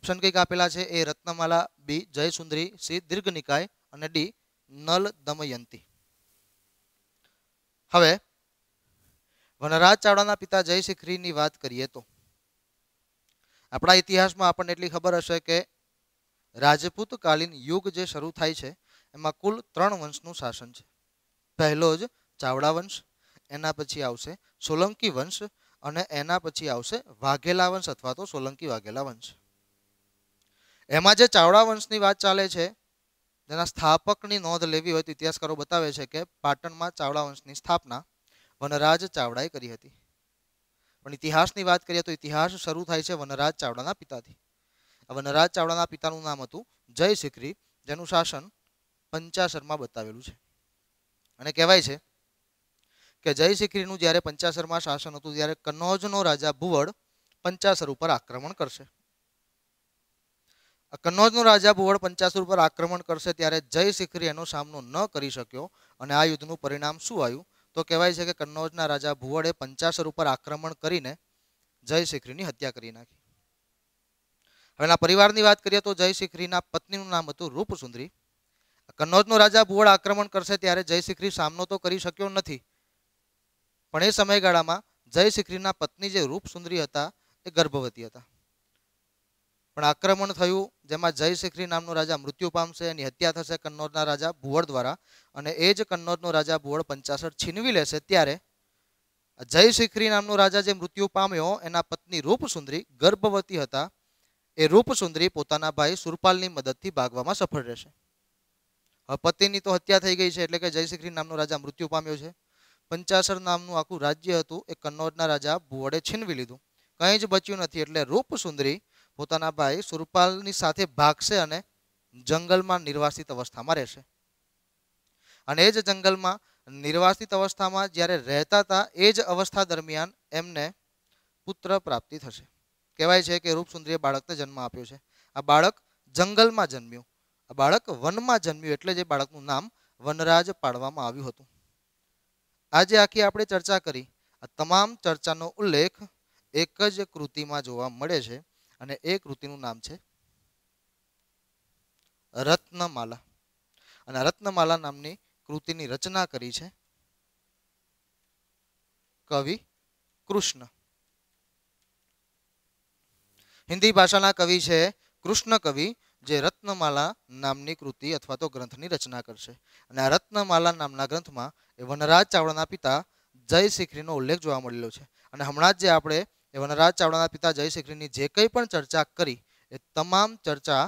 ઓપ્શન કંઈક આપેલા છે એ રત્નમાલા બી જયસુંદરી સી દીર્ઘ નિકાય અને ડી નલ દમયંતી હવે વનરાજ ચાવડાના પિતા જય શિખરીની વાત કરીએ તો આપણા ઇતિહાસમાં આપણને એટલી ખબર હશે કે રાજપૂત કાલીન યુગ જે શરૂ થાય છે એમાં કુલ ત્રણ વંશનું શાસન છે પહેલો જ ચાવડા વંશ એના પછી આવશે સોલંકી વંશ અને એના પછી આવશે વાઘેલા વંશ અથવા તો સોલંકી વાઘેલા વંશ એમાં જે ચાવડા વંશની વાત ચાલે છે જેના સ્થાપકની નોંધ લેવી હોય તો ઇતિહાસકારો બતાવે છે કે પાટણમાં ચાવડા વંશની સ્થાપના વનરાજ ચાવડાએ કરી હતી પણ ઇતિહાસની વાત કરીએ તો ઇતિહાસ શરૂ થાય છે વનરાજ ચાવડાના પિતાથી વનરાજ ચાવડાના પિતાનું નામ હતું જય જયશિખરી જેનું શાસન પંચાસરમાં બતાવેલું છે અને કહેવાય છે કે જયશિખરીનું જ્યારે પંચાસરમાં શાસન હતું ત્યારે કન્નોજનો રાજા ભુવડ પંચાસર ઉપર આક્રમણ કરશે કન્નોજનો રાજા ભુવડ પંચાસર ઉપર આક્રમણ કરશે ત્યારે જયશિખરી એનો સામનો ન કરી શક્યો અને આ યુદ્ધનું પરિણામ શું આવ્યું તો કહેવાય છે કે કન્નોજના રાજા ભુવડે પંચાસર ઉપર આક્રમણ કરીને જયશિખરીની હત્યા કરી નાખી હવે એના પરિવારની વાત કરીએ તો જયશિખરીના પત્નીનું નામ હતું રૂપસુંદરી કન્નોજનો રાજા ભુવળ આક્રમણ કરશે ત્યારે જય જયશિખરી સામનો તો કરી શક્યો નથી પણ એ સમયગાળામાં જય શિખરીના પત્ની જે રૂપસુંદરી હતા એ ગર્ભવતી હતા પણ આક્રમણ થયું જેમાં જય શિખરી નામનો રાજા મૃત્યુ પામશે એની હત્યા થશે કન્નૌજના રાજા ભુવળ દ્વારા અને એ જ કન્નૌજનો રાજા ભુવળ પંચાસઠ છીનવી લેશે ત્યારે જય શિખરી નામનો રાજા જે મૃત્યુ પામ્યો એના પત્ની રૂપસુંદરી ગર્ભવતી હતા એ રૂપસુંદરી પોતાના ભાઈ સુરપાલની મદદથી ભાગવામાં સફળ રહેશે પતિની તો હત્યા થઈ ગઈ છે એટલે કે જયશ્રી નામનો રાજા મૃત્યુ પામ્યો છે પંચાસર નામનું આખું રાજ્ય હતું એ કન્નૌજના રાજા ભુવડે છીનવી લીધું કંઈ જ બચ્યું નથી એટલે રૂપ સુંદરી પોતાના ભાઈ સુરપાલની સાથે ભાગશે અને જંગલમાં નિર્વાસિત અવસ્થામાં રહેશે અને એ જ જંગલમાં નિર્વાસિત અવસ્થામાં જ્યારે રહેતા હતા એ જ અવસ્થા દરમિયાન એમને પુત્ર પ્રાપ્તિ થશે કહેવાય છે કે રૂપસુંદરીએ બાળકને જન્મ આપ્યો છે આ બાળક જંગલમાં જન્મ્યું બાળક વનમાં જન્મ્યું એટલે જે બાળકનું નામ વનરાજ પાડવામાં આવ્યું હતું આજે આખી આપણે ચર્ચા કરી તમામ ચર્ચાનો ઉલ્લેખ એક જ કૃતિમાં જોવા મળે છે અને એ કૃતિનું નામ છે રત્નમાલા અને રત્નમાલા નામની કૃતિની રચના કરી છે કવિ કૃષ્ણ હિન્દી ભાષાના કવિ છે કૃષ્ણ કવિ જે રત્નમાલા નામની કૃતિ અથવા તો ગ્રંથની રચના કરશે અને આ રત્નમાલા નામના ગ્રંથમાં એ વનરાજ ચાવડાના પિતા જય શિખરીનો ઉલ્લેખ જોવા મળેલો છે અને હમણાં જ જે આપણે એ વનરાજ ચાવડાના પિતા જય શિખરીની જે કંઈ પણ ચર્ચા કરી એ તમામ ચર્ચા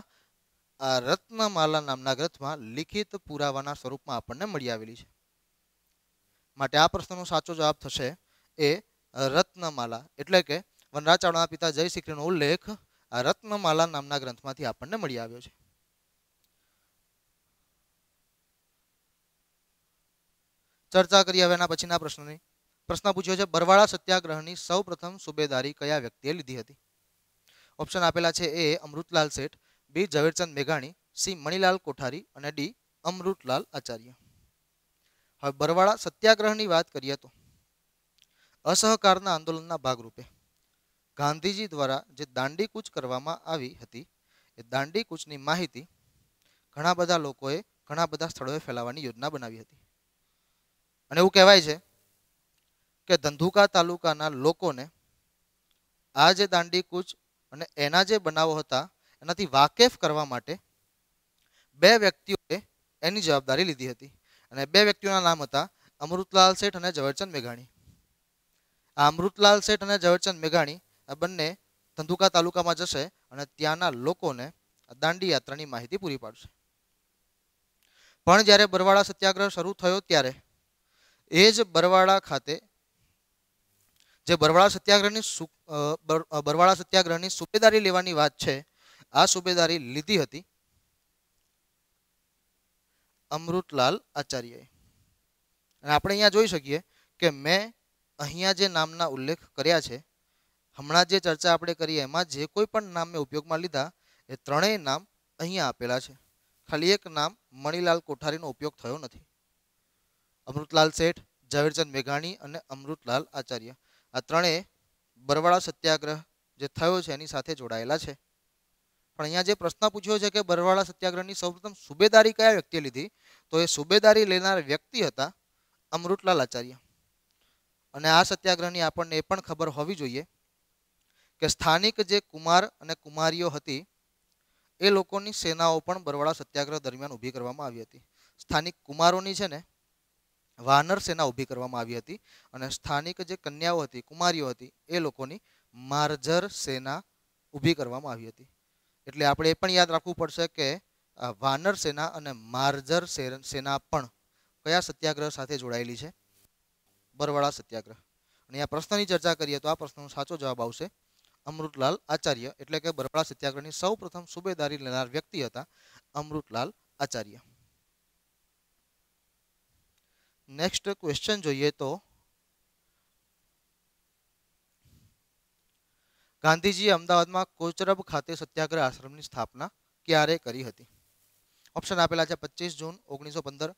આ રત્નમાલા નામના ગ્રંથમાં લિખિત પુરાવાના સ્વરૂપમાં આપણને મળી આવેલી છે માટે આ પ્રશ્નનો સાચો જવાબ થશે એ રત્નમાલા એટલે કે વનરાજ ચાવડાના પિતા જય શિખરીનો ઉલ્લેખ આ રત્નમાલા નામના ગ્રંથમાંથી આપણને મળી આવ્યો છે ચર્ચા કરી હવે એના પછીના પ્રશ્નની પ્રશ્ન પૂછ્યો છે બરવાળા સત્યાગ્રહની સૌપ્રથમ સુબેદારી કયા વ્યક્તિએ લીધી હતી ઓપ્શન આપેલા છે એ અમૃતલાલ શેઠ બી ઝવેરચંદ મેઘાણી સી મણિલાલ કોઠારી અને ડી અમૃતલાલ આચાર્ય હવે બરવાળા સત્યાગ્રહની વાત કરીએ તો અસહકારના આંદોલનના ભાગરૂપે ગાંધીજી દ્વારા જે દાંડી કૂચ કરવામાં આવી હતી એ દાંડી કૂચની માહિતી ઘણા બધા લોકોએ ઘણા બધા સ્થળોએ ફેલાવવાની યોજના બનાવી હતી અને એવું કહેવાય છે કે ધંધુકા તાલુકાના લોકોને આ જે દાંડી કૂચ અને એના જે બનાવો હતા એનાથી વાકેફ કરવા માટે બે વ્યક્તિઓએ એની જવાબદારી લીધી હતી અને બે વ્યક્તિઓના નામ હતા અમૃતલાલ શેઠ અને ઝવેરચંદ મેઘાણી આ અમૃતલાલ શેઠ અને ઝવેરચંદ મેઘાણી આ બંને ધંધુકા તાલુકામાં જશે અને ત્યાંના લોકોને દાંડી યાત્રાની માહિતી પૂરી પાડશે પણ જ્યારે બરવાળા સત્યાગ્રહ શરૂ થયો ત્યારે એ જ બરવાળા ખાતે જે બરવાળા સત્યાગ્રહની બરવાળા સત્યાગ્રહની સુબેદારી લેવાની વાત છે આ સુબેદારી લીધી હતી અમૃતલાલ આચાર્યએ અને આપણે અહીંયા જોઈ શકીએ કે મેં અહીંયા જે નામના ઉલ્લેખ કર્યા છે હમણાં જે ચર્ચા આપણે કરી એમાં જે કોઈ પણ નામ મેં ઉપયોગમાં લીધા એ ત્રણેય નામ અહીંયા આપેલા છે ખાલી એક નામ મણિલાલ કોઠારીનો ઉપયોગ થયો નથી અમૃતલાલ શેઠ ઝવેરચંદ મેઘાણી અને અમૃતલાલ આચાર્ય આ ત્રણેય બરવાળા સત્યાગ્રહ જે થયો છે એની સાથે જોડાયેલા છે પણ અહીંયા જે પ્રશ્ન પૂછ્યો છે કે બરવાળા સત્યાગ્રહની સૌપ્રથમ સુબેદારી કયા વ્યક્તિએ લીધી તો એ સુબેદારી લેનાર વ્યક્તિ હતા અમૃતલાલ આચાર્ય અને આ સત્યાગ્રહની આપણને એ પણ ખબર હોવી જોઈએ કે સ્થાનિક જે કુમાર અને કુમારીઓ હતી એ લોકોની સેનાઓ પણ બરવાળા સત્યાગ્રહ દરમિયાન ઊભી કરવામાં આવી હતી સ્થાનિક કુમારોની છે ને વાનર સેના ઊભી કરવામાં આવી હતી અને સ્થાનિક જે કન્યાઓ હતી કુમારીઓ હતી એ લોકોની માર્જર સેના ઊભી કરવામાં આવી હતી એટલે આપણે એ પણ યાદ રાખવું પડશે કે વાનર સેના અને માર્જર સેના પણ કયા સત્યાગ્રહ સાથે જોડાયેલી છે બરવાળા સત્યાગ્રહ અને આ પ્રશ્નની ચર્ચા કરીએ તો આ પ્રશ્નનો સાચો જવાબ આવશે અમૃતલાલ આચાર્ય એટલે કે બરવાળા સત્યાગ્રહની સૌ પ્રથમ સુબેદારી લેનાર વ્યક્તિ હતા અમૃતલાલ આચાર્ય નેક્સ્ટ ક્વેશ્ચન જોઈએ તો ગાંધીજીએ અમદાવાદમાં કોચરબ ખાતે સત્યાગ્રહ આશ્રમની સ્થાપના ક્યારે કરી હતી ઓપ્શન આપેલા છે પચીસ જૂન ઓગણીસો પંદર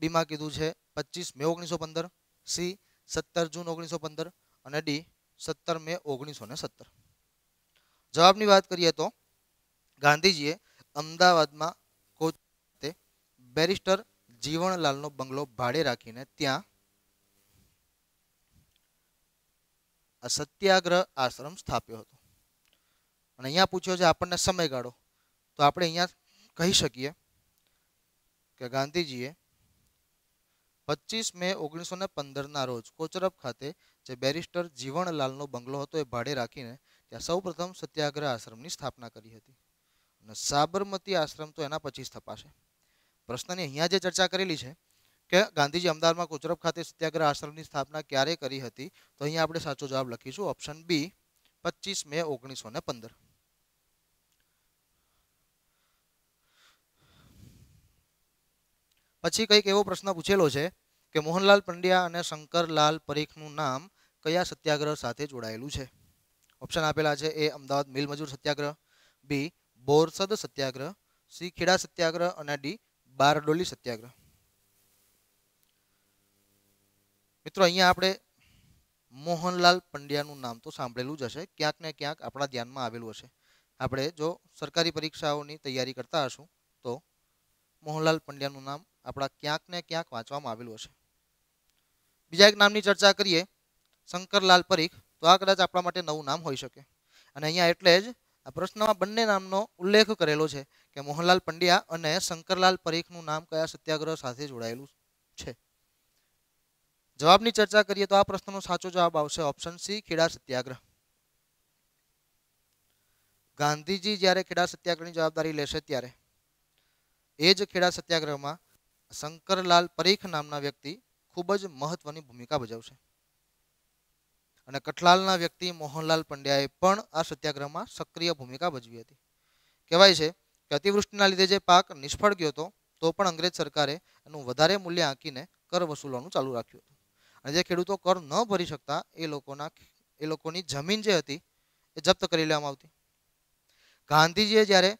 બીમાં કીધું છે પચીસ મે ઓગણીસો પંદર સી સત્તર જૂન ઓગણીસો પંદર અને ડી સત્તર મે ઓગણીસો ને સત્તર જવાબની વાત કરીએ તો ગાંધીજીએ અમદાવાદમાં કોચ બેરિસ્ટર જીવણલાલનો બંગલો ભાડે રાખીને ત્યાં સત્યાગ્રહ આશ્રમ સ્થાપ્યો હતો અને અહીંયા પૂછ્યો છે આપણને સમયગાળો તો આપણે અહીંયા કહી શકીએ કે ગાંધીજીએ પચીસ મે ઓગણીસો ને પંદરના રોજ કોચરબ ખાતે જે બેરિસ્ટર જીવણલાલનો બંગલો હતો એ ભાડે રાખીને ત્યાં સૌપ્રથમ સત્યાગ્રહ આશ્રમની સ્થાપના કરી હતી અને સાબરમતી આશ્રમ તો એના પછી સ્થપાશે પ્રશ્નની અહીંયા જે ચર્ચા કરેલી છે કે ગાંધીજી અમદાવાદમાં કોચરબ ખાતે સત્યાગ્રહ આશ્રમની સ્થાપના ક્યારે કરી હતી તો અહીંયા આપણે સાચો જવાબ લખીશું ઓપ્શન બી પચીસ મે ઓગણીસો ને પંદર પછી કંઈક એવો પ્રશ્ન પૂછેલો છે કે મોહનલાલ પંડ્યા અને શંકરલાલ પરીખનું નામ કયા સત્યાગ્રહ સાથે જોડાયેલું છે ઓપ્શન આપેલા છે એ અમદાવાદ મિલ મજૂર સત્યાગ્રહ બી બોરસદ સત્યાગ્રહ સી ખેડા સત્યાગ્રહ અને ડી બારડોલી સત્યાગ્રહ મિત્રો અહીંયા આપણે મોહનલાલ પંડ્યાનું નામ તો સાંભળેલું જ હશે ક્યાંક ને ક્યાંક આપણા ધ્યાનમાં આવેલું હશે આપણે જો સરકારી પરીક્ષાઓની તૈયારી કરતા હશું તો મોહનલાલ પંડ્યાનું નામ આપણા ક્યાંક ને ક્યાંક વાંચવામાં આવેલું હશે બીજા એક નામની ચર્ચા કરીએ શંકરલાલ પરીખ તો આ કદાચ આપણા માટે નવું નામ હોઈ શકે અને અહીંયા એટલે જ આ પ્રશ્નમાં બંને નામનો ઉલ્લેખ કરેલો છે કે મોહનલાલ પંડ્યા અને શંકરલાલ પરીખનું નામ કયા સત્યાગ્રહ સાથે જોડાયેલું છે જવાબની ચર્ચા કરીએ તો આ પ્રશ્નનો સાચો જવાબ આવશે ઓપ્શન સી ખેડા સત્યાગ્રહ ગાંધીજી જ્યારે ખેડા સત્યાગ્રહની જવાબદારી લેશે ત્યારે એ જ ખેડા સત્યાગ્રહમાં શંકરલાલ પરીખ નામના વ્યક્તિ ખૂબ જ મહત્વની ભૂમિકા ભજવશે અને કઠલાલના વ્યક્તિ મોહનલાલ પંડ્યાએ પણ આ સત્યાગ્રહમાં સક્રિય ભૂમિકા ભજવી હતી કહેવાય છે કે અતિવૃષ્ટિના લીધે જે પાક નિષ્ફળ ગયો હતો તો પણ અંગ્રેજ સરકારે એનું વધારે મૂલ્ય આંકીને કર વસૂલવાનું ચાલુ રાખ્યું હતું અને જે ખેડૂતો કર ન ભરી શકતા એ લોકોના એ લોકોની જમીન જે હતી એ જપ્ત કરી લેવામાં આવતી ગાંધીજીએ જ્યારે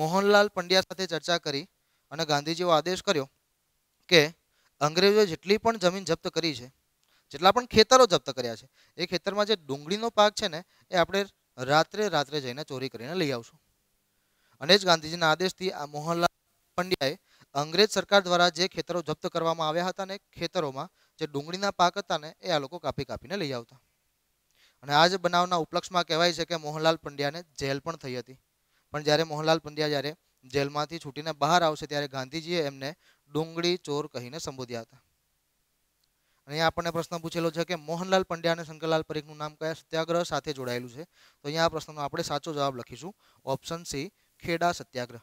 મોહનલાલ પંડ્યા સાથે ચર્ચા કરી અને ગાંધીજીએ આદેશ કર્યો કે અંગ્રેજોએ જેટલી પણ જમીન જપ્ત કરી છે જેટલા પણ ખેતરો જપ્ત કર્યા છે એ ખેતરમાં જે ડુંગળીનો પાક છે ને એ આપણે રાત્રે રાત્રે જઈને ચોરી કરીને લઈ આવશું અને જ ગાંધીજીના આદેશથી આ મોહનલાલ પંડ્યાએ અંગ્રેજ સરકાર દ્વારા જે ખેતરો જપ્ત કરવામાં આવ્યા હતા ને ખેતરોમાં જે ડુંગળીના પાક હતા ને એ આ લોકો કાપી કાપીને લઈ આવતા અને આ જ બનાવના ઉપલક્ષમાં કહેવાય છે કે મોહનલાલ પંડ્યાને જેલ પણ થઈ હતી પણ જ્યારે મોહનલાલ પંડ્યા જ્યારે જેલમાંથી છૂટીને બહાર આવશે ત્યારે ગાંધીજીએ એમને ડુંગળી ચોર કહીને સંબોધ્યા હતા અહીંયા આપણને પ્રશ્ન પૂછેલો છે કે મોહનલાલ પંડ્યા અને શંકરલાલ પરીખનું નામ કયા સત્યાગ્રહ સાથે જોડાયેલું છે તો અહીંયા આ પ્રશ્નનો આપણે સાચો જવાબ લખીશું ઓપ્શન સી ખેડા સત્યાગ્રહ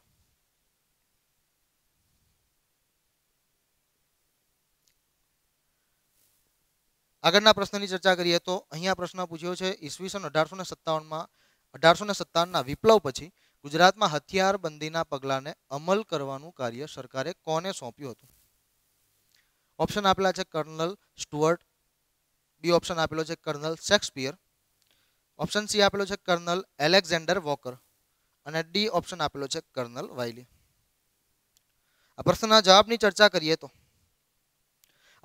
આગળના પ્રશ્નની ચર્ચા કરીએ તો અહીંયા પ્રશ્ન પૂછ્યો છે ઈસવીસન અઢારસો સત્તાવનમાં અઢારસો ને સત્તાવનના વિપ્લવ પછી ગુજરાતમાં હથિયારબંધીના પગલાંને અમલ કરવાનું કાર્ય સરકારે કોને સોંપ્યું હતું ઓપ્શન આપેલા છે કર્નલ સ્ટુઅર્ટ બી ઓપ્શન આપેલો છે કર્નલ શેક્સપિયર ઓપ્શન સી આપેલો છે કર્નલ એલેક્ઝેન્ડર વોકર અને ડી ઓપ્શન આપેલો છે કર્નલ વાયલી આ પ્રશ્નના જવાબની ચર્ચા કરીએ તો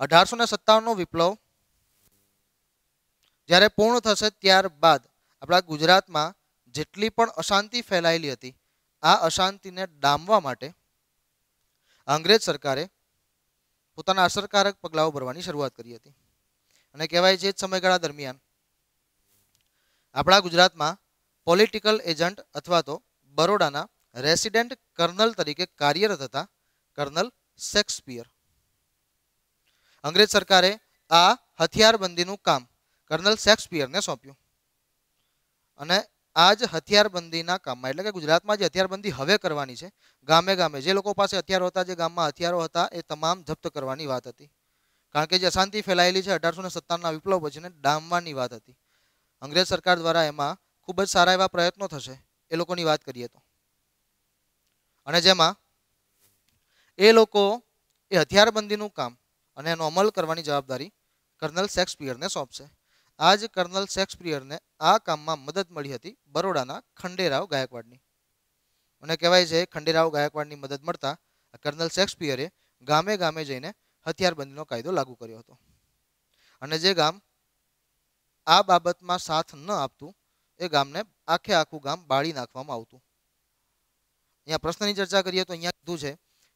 અઢારસો ને સત્તાવનનો વિપ્લવ જ્યારે પૂર્ણ થશે ત્યારબાદ આપણા ગુજરાતમાં જેટલી પણ અશાંતિ ફેલાયેલી હતી આ અશાંતિને ડામવા માટે અંગ્રેજ સરકારે પોતાના અસરકારક પગલાઓ ભરવાની શરૂઆત કરી હતી અને કહેવાય છે જ સમયગાળા દરમિયાન આપણા ગુજરાતમાં પોલિટિકલ એજન્ટ અથવા તો બરોડાના રેસિડેન્ટ કર્નલ તરીકે કાર્યરત હતા કર્નલ શેક્સપિયર અંગ્રેજ સરકારે આ હથિયારબંધીનું કામ કર્નલ શેક્સપિયરને સોંપ્યું અને આજ હથિયારબંધીના કામમાં એટલે કે ગુજરાતમાં જે હથિયારબંધી હવે કરવાની છે ગામે ગામે જે લોકો પાસે હથિયારો હતા જે ગામમાં હથિયારો હતા એ તમામ જપ્ત કરવાની વાત હતી કારણ કે જે અશાંતિ ફેલાયેલી છે અઢારસો ને સત્તાવનના વિપ્લવ પછીને ડામવાની વાત હતી અંગ્રેજ સરકાર દ્વારા એમાં ખૂબ જ સારા એવા પ્રયત્નો થશે એ લોકોની વાત કરીએ તો અને જેમાં એ લોકો એ હથિયારબંધીનું કામ અને એનો અમલ કરવાની જવાબદારી કર્નલ શેક્સપિયરને સોંપશે આ જ કર્નલ શેક્સપિયરને આ કામમાં મદદ મળી હતી બરોડાના ખંડેરાવ ગાયકવાડની અને કહેવાય છે ખંડેરાવ ગાયકવાડની મદદ મળતા કર્નલ શેક્સપિયરે ગામે ગામે જઈને હથિયારબંધીનો કાયદો લાગુ કર્યો હતો અને જે ગામ આ બાબતમાં સાથ ન આપતું એ ગામને આખે આખું ગામ બાળી નાખવામાં આવતું અહીંયા પ્રશ્નની ચર્ચા કરીએ તો અહીંયા કીધું છે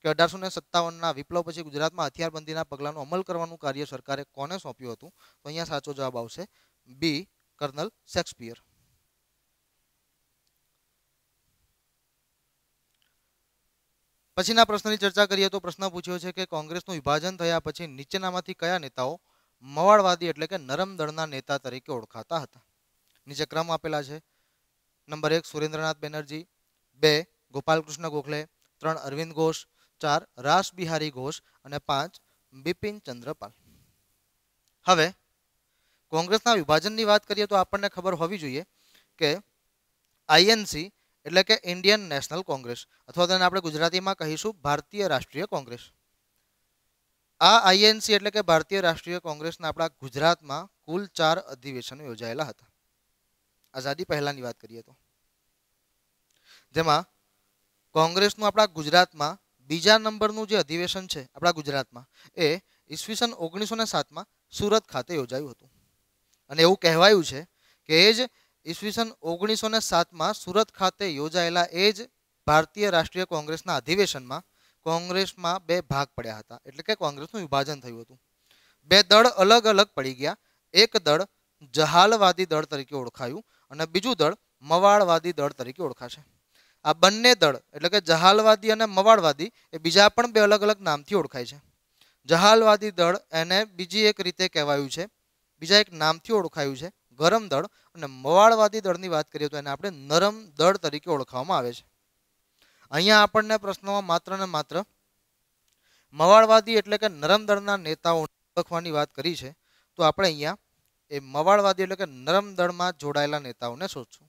કે અઢારસો ને સત્તાવનના વિપ્લવ પછી ગુજરાતમાં હથિયારબંધીના પગલાંનો અમલ કરવાનું કાર્ય સરકારે કોને સોંપ્યું હતું તો અહીંયા સાચો જવાબ આવશે બી કર્નલ શેક્સપિયર પછીના પ્રશ્નની ચર્ચા કરીએ તો પ્રશ્ન પૂછ્યો છે કે કોંગ્રેસનું વિભાજન થયા પછી નીચેનામાંથી કયા નેતાઓ મવાળવાદી એટલે કે નરમ દળના નેતા તરીકે ઓળખાતા હતા નીચે ક્રમ આપેલા છે નંબર એક સુરેન્દ્રનાથ બેનર્જી બે ગોપાલકૃષ્ણ ગોખલે ત્રણ અરવિંદ ઘોષ ચાર રાસબિહારી ઘોષ અને પાંચ બિપિન ચંદ્રપાલ હવે કોંગ્રેસના વિભાજનની વાત કરીએ તો આપણને ખબર હોવી જોઈએ કે આઈએનસી એટલે કે ઇન્ડિયન નેશનલ કોંગ્રેસ અથવા તેને આપણે ગુજરાતીમાં કહીશું ભારતીય રાષ્ટ્રીય કોંગ્રેસ આ આઈએનસી એટલે કે ભારતીય રાષ્ટ્રીય કોંગ્રેસના આપણા ગુજરાતમાં કુલ ચાર અધિવેશનો યોજાયેલા હતા આઝાદી પહેલાંની વાત કરીએ તો જેમાં કોંગ્રેસનું આપણા ગુજરાતમાં બીજા નંબરનું જે અધિવેશન છે આપણા ગુજરાતમાં એ ઈસવીસન ઓગણીસો ને સાતમાં સુરત ખાતે યોજાયું હતું અને એવું કહેવાયું છે કે એ જ ઈસવીસન ઓગણીસો ને સાતમાં સુરત ખાતે યોજાયેલા એ જ ભારતીય રાષ્ટ્રીય કોંગ્રેસના અધિવેશનમાં કોંગ્રેસમાં બે ભાગ પડ્યા હતા એટલે કે કોંગ્રેસનું વિભાજન થયું હતું બે દળ અલગ અલગ પડી ગયા એક દળ જહાલવાદી દળ તરીકે ઓળખાયું અને બીજું દળ મવાળવાદી દળ તરીકે ઓળખાશે આ બંને દળ એટલે કે જહાલવાદી અને મવાડવાદી એ બીજા પણ બે અલગ અલગ નામથી ઓળખાય છે જહાલવાદી દળ એને બીજી એક રીતે કહેવાયું છે બીજા એક નામથી ઓળખાયું છે ગરમ દળ અને મવાડવાદી દળની વાત કરીએ તો એને આપણે નરમ દળ તરીકે ઓળખવામાં આવે છે અહીંયા આપણને પ્રશ્નોમાં માત્ર ને માત્ર મવાડવાદી એટલે કે નરમ દળના નેતાઓ ઓળખવાની વાત કરી છે તો આપણે અહીંયા એ મવાડવાદી એટલે કે નરમ દળમાં જોડાયેલા નેતાઓને શોધશું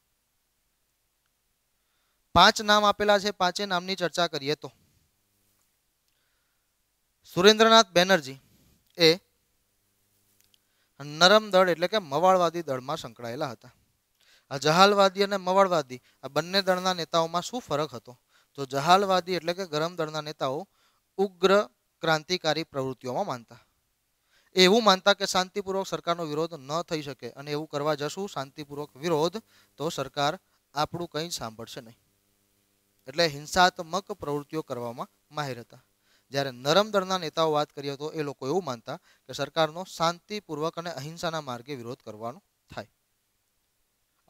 પાંચ નામ આપેલા છે પાંચે નામની ચર્ચા કરીએ તો સુરેન્દ્રનાથ બેનર્જી એ નરમ દળ એટલે કે મવાળવાદી દળમાં સંકળાયેલા હતા આ જહાલવાદી અને મવાળવાદી આ બંને દળના નેતાઓમાં શું ફરક હતો તો જહાલવાદી એટલે કે ગરમ દળના નેતાઓ ઉગ્ર ક્રાંતિકારી પ્રવૃત્તિઓમાં માનતા એવું માનતા કે શાંતિપૂર્વક સરકારનો વિરોધ ન થઈ શકે અને એવું કરવા જશું શાંતિપૂર્વક વિરોધ તો સરકાર આપણું કંઈ સાંભળશે નહીં એટલે હિંસાત્મક પ્રવૃત્તિઓ કરવામાં માહિર હતા જ્યારે નરમ દળના નેતાઓ વાત કરીએ તો એ લોકો એવું માનતા કે સરકારનો શાંતિપૂર્વક અને અહિંસાના માર્ગે વિરોધ કરવાનો થાય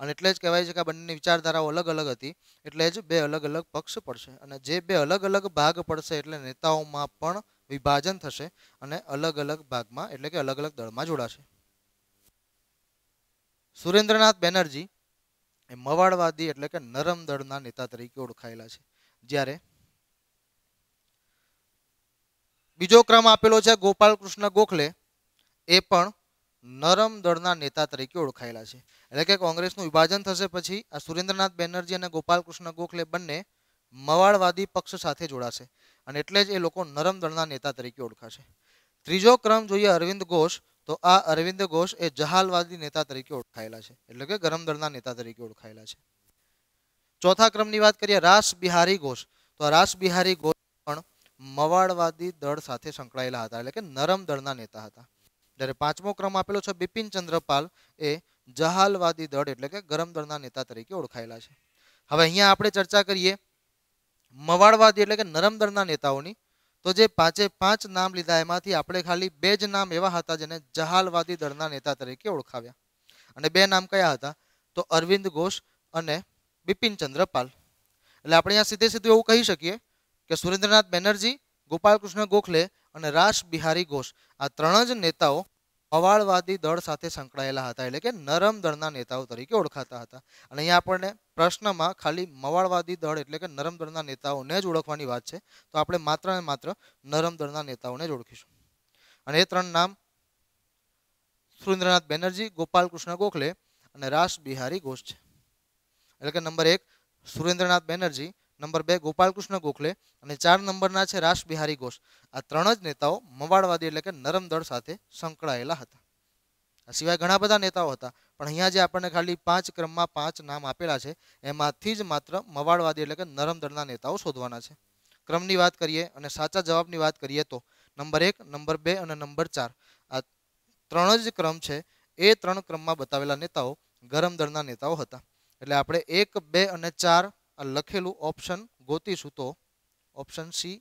અને એટલે જ કહેવાય છે કે આ બંનેની વિચારધારાઓ અલગ અલગ હતી એટલે જ બે અલગ અલગ પક્ષ પડશે અને જે બે અલગ અલગ ભાગ પડશે એટલે નેતાઓમાં પણ વિભાજન થશે અને અલગ અલગ ભાગમાં એટલે કે અલગ અલગ દળમાં જોડાશે સુરેન્દ્રનાથ બેનર્જી એ મવાડવાદી એટલે કે નરમ દળના નેતા તરીકે ઓળખાયેલા છે જ્યારે બીજો ક્રમ આપેલો છે ગોપાલકૃષ્ણ ગોખલે એ પણ નરમ દળના નેતા તરીકે ઓળખાયેલા છે એટલે કે કોંગ્રેસનું વિભાજન થશે પછી આ સુરેન્દ્રનાથ બેનર્જી અને ગોપાલકૃષ્ણ ગોખલે બંને મવાળવાદી પક્ષ સાથે જોડાશે અને એટલે જ એ લોકો નરમ દળના નેતા તરીકે ઓળખાશે ત્રીજો ક્રમ જોઈએ અરવિંદ ઘોષ તો આ અરવિંદ ઘોષ એ જહાલવાદી નેતા તરીકે ઓળખાયેલા છે એટલે કે ગરમ દળના નેતા તરીકે ઓળખાયેલા છે ચોથા ક્રમની વાત કરીએ રાસ બિહારી ઘોષ તો રાસ બિહારી ઘોષ પણ મવાડવાદી દળ સાથે સંકળાયેલા હતા એટલે કે નરમ દળના નેતા હતા જ્યારે પાંચમો ક્રમ આપેલો છે બિપિન ચંદ્રપાલ એ જહાલવાદી દળ એટલે કે ગરમ દળના નેતા તરીકે ઓળખાયેલા છે હવે અહીંયા આપણે ચર્ચા કરીએ મવાડવાદી એટલે કે નરમ દળના નેતાઓની તો જે પાંચે પાંચ નામ લીધા એમાંથી આપણે ખાલી બે જ નામ એવા હતા જેને જહાલવાદી દળના નેતા તરીકે ઓળખાવ્યા અને બે નામ કયા હતા તો અરવિંદ ઘોષ અને બિપિન ચંદ્રપાલ એટલે આપણે અહીંયા સીધે સીધું એવું કહી શકીએ કે સુરેન્દ્રનાથ બેનર્જી ગોપાલકૃષ્ણ ગોખલે અને રાસ બિહારી ઘોષ આ ત્રણ જ નેતાઓ હવાળવાદી દળ સાથે સંકળાયેલા હતા એટલે કે નરમ દળના નેતાઓ તરીકે ઓળખાતા હતા અને અહીંયા આપણને પ્રશ્નમાં ખાલી મવાળવાદી દળ એટલે કે નરમ દળના નેતાઓને જ ઓળખવાની વાત છે તો આપણે માત્ર ને માત્ર નરમ દળના નેતાઓને જ ઓળખીશું અને એ ત્રણ નામ સુરેન્દ્રનાથ બેનર્જી ગોપાલકૃષ્ણ ગોખલે અને રાસ બિહારી ઘોષ છે એટલે કે નંબર એક સુરેન્દ્રનાથ બેનર્જી નંબર બે ગોપાલકૃષ્ણ ગોખલે અને ચાર નંબરના છે રાસ બિહારી ઘોષ આ ત્રણ જ નેતાઓ મવાડવાદી એટલે કે નરમ દળ સાથે સંકળાયેલા હતા આ સિવાય ઘણા બધા નેતાઓ હતા પણ અહીંયા જે આપણને ખાલી પાંચ ક્રમમાં પાંચ નામ આપેલા છે એમાંથી જ માત્ર મવાડવાદી એટલે કે નરમ દળના નેતાઓ શોધવાના છે ક્રમની વાત કરીએ અને સાચા જવાબની વાત કરીએ તો નંબર એક નંબર બે અને નંબર ચાર આ ત્રણ જ ક્રમ છે એ ત્રણ ક્રમમાં બતાવેલા નેતાઓ ગરમ દળના નેતાઓ હતા એટલે આપણે એક બે અને ચાર આ લખેલું ઓપ્શન ગોતીશું તો ઓપ્શન સી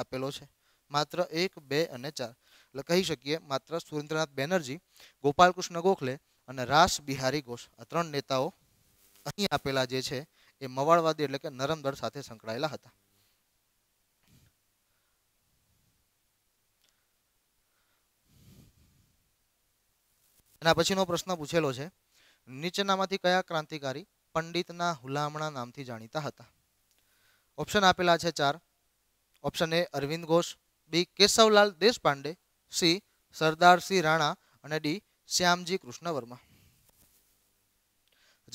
આપેલો છે માત્ર એક બે અને ચાર એટલે કહી શકીએ માત્ર સુરેન્દ્રનાથ બેનર્જી ગોપાલકૃષ્ણ ગોખલે અને રાસ બિહારી ઘોષ આ ત્રણ નેતાઓ અહીં આપેલા જે છે એ મવાળવાદી એટલે કે નરમ દળ સાથે સંકળાયેલા હતા એના પછીનો પ્રશ્ન પૂછેલો છે નીચેનામાંથી કયા ક્રાંતિકારી પંડિતના હુલામણા નામથી જાણીતા હતા ઓપ્શન આપેલા છે ચાર option A Aurobindo Ghosh B Keshavlal Deshpande C Sardarsinh Rana અને ડી શ્યામજી કૃષ્ણ વર્મા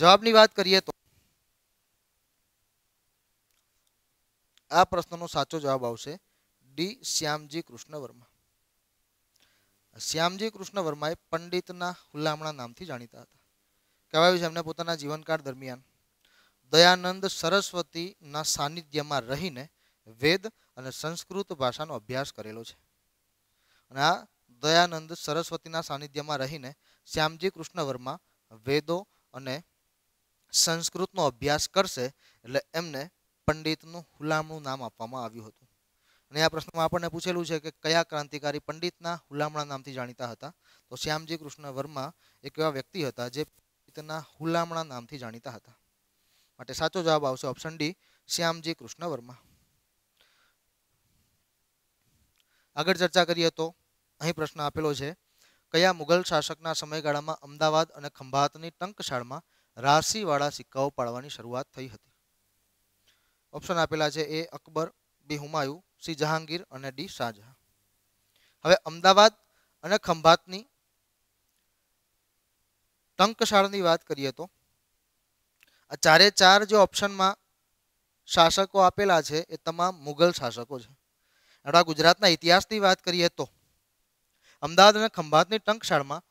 જવાબની વાત કરીએ તો આ પ્રશ્નનો સાચો જવાબ આવશે ડી શ્યામજી કૃષ્ણ વર્મા શ્યામજી કૃષ્ણ વર્માએ પંડિતના હુલામણા નામથી જાણીતા હતા કહેવાયું છે એમને પોતાના જીવનકાળ દરમિયાન દયાનંદ સરસ્વતીના સાનિધ્યમાં રહીને વેદ અને સંસ્કૃત ભાષાનો અભ્યાસ કરેલો છે અને આ દયાનંદ સરસ્વતીના સાનિધ્યમાં રહીને શ્યામજી કૃષ્ણ વર્મા વેદો અને સંસ્કૃતનો અભ્યાસ કરશે એટલે એમને પંડિતનું હુલામણું નામ આપવામાં આવ્યું હતું અને આ પ્રશ્નમાં આપણને પૂછેલું છે કે કયા ક્રાંતિકારી પંડિતના હુલામણા નામથી જાણીતા હતા તો શ્યામજી કૃષ્ણ વર્મા એક એવા વ્યક્તિ હતા જે તેના હુલામણા નામથી જાણીતા હતા માટે સાચો જવાબ આવશે ઓપ્શન ડી શ્યામજી કૃષ્ણ વર્મા આગળ ચર્ચા કરીએ તો અહીં પ્રશ્ન આપેલો છે કયા મુગલ શાસકના સમયગાળામાં અમદાવાદ અને ખંભાતની ટંકશાળમાં રાશિવાળા સિક્કાઓ પાડવાની શરૂઆત થઈ હતી ઓપ્શન આપેલા છે A Akbar B Humayun C Jahangir અને ડી શાહજહાં હવે અમદાવાદ અને ખંભાતની ટંકશાળની વાત કરીએ તો આ ચારે ચાર જે ઓપ્શનમાં શાસકો આપેલા છે એ તમામ મુગલ શાસકો છે આપણા ગુજરાતના ઇતિહાસની વાત કરીએ તો અમદાવાદ અને ખંભાતની ટંકશાળમાં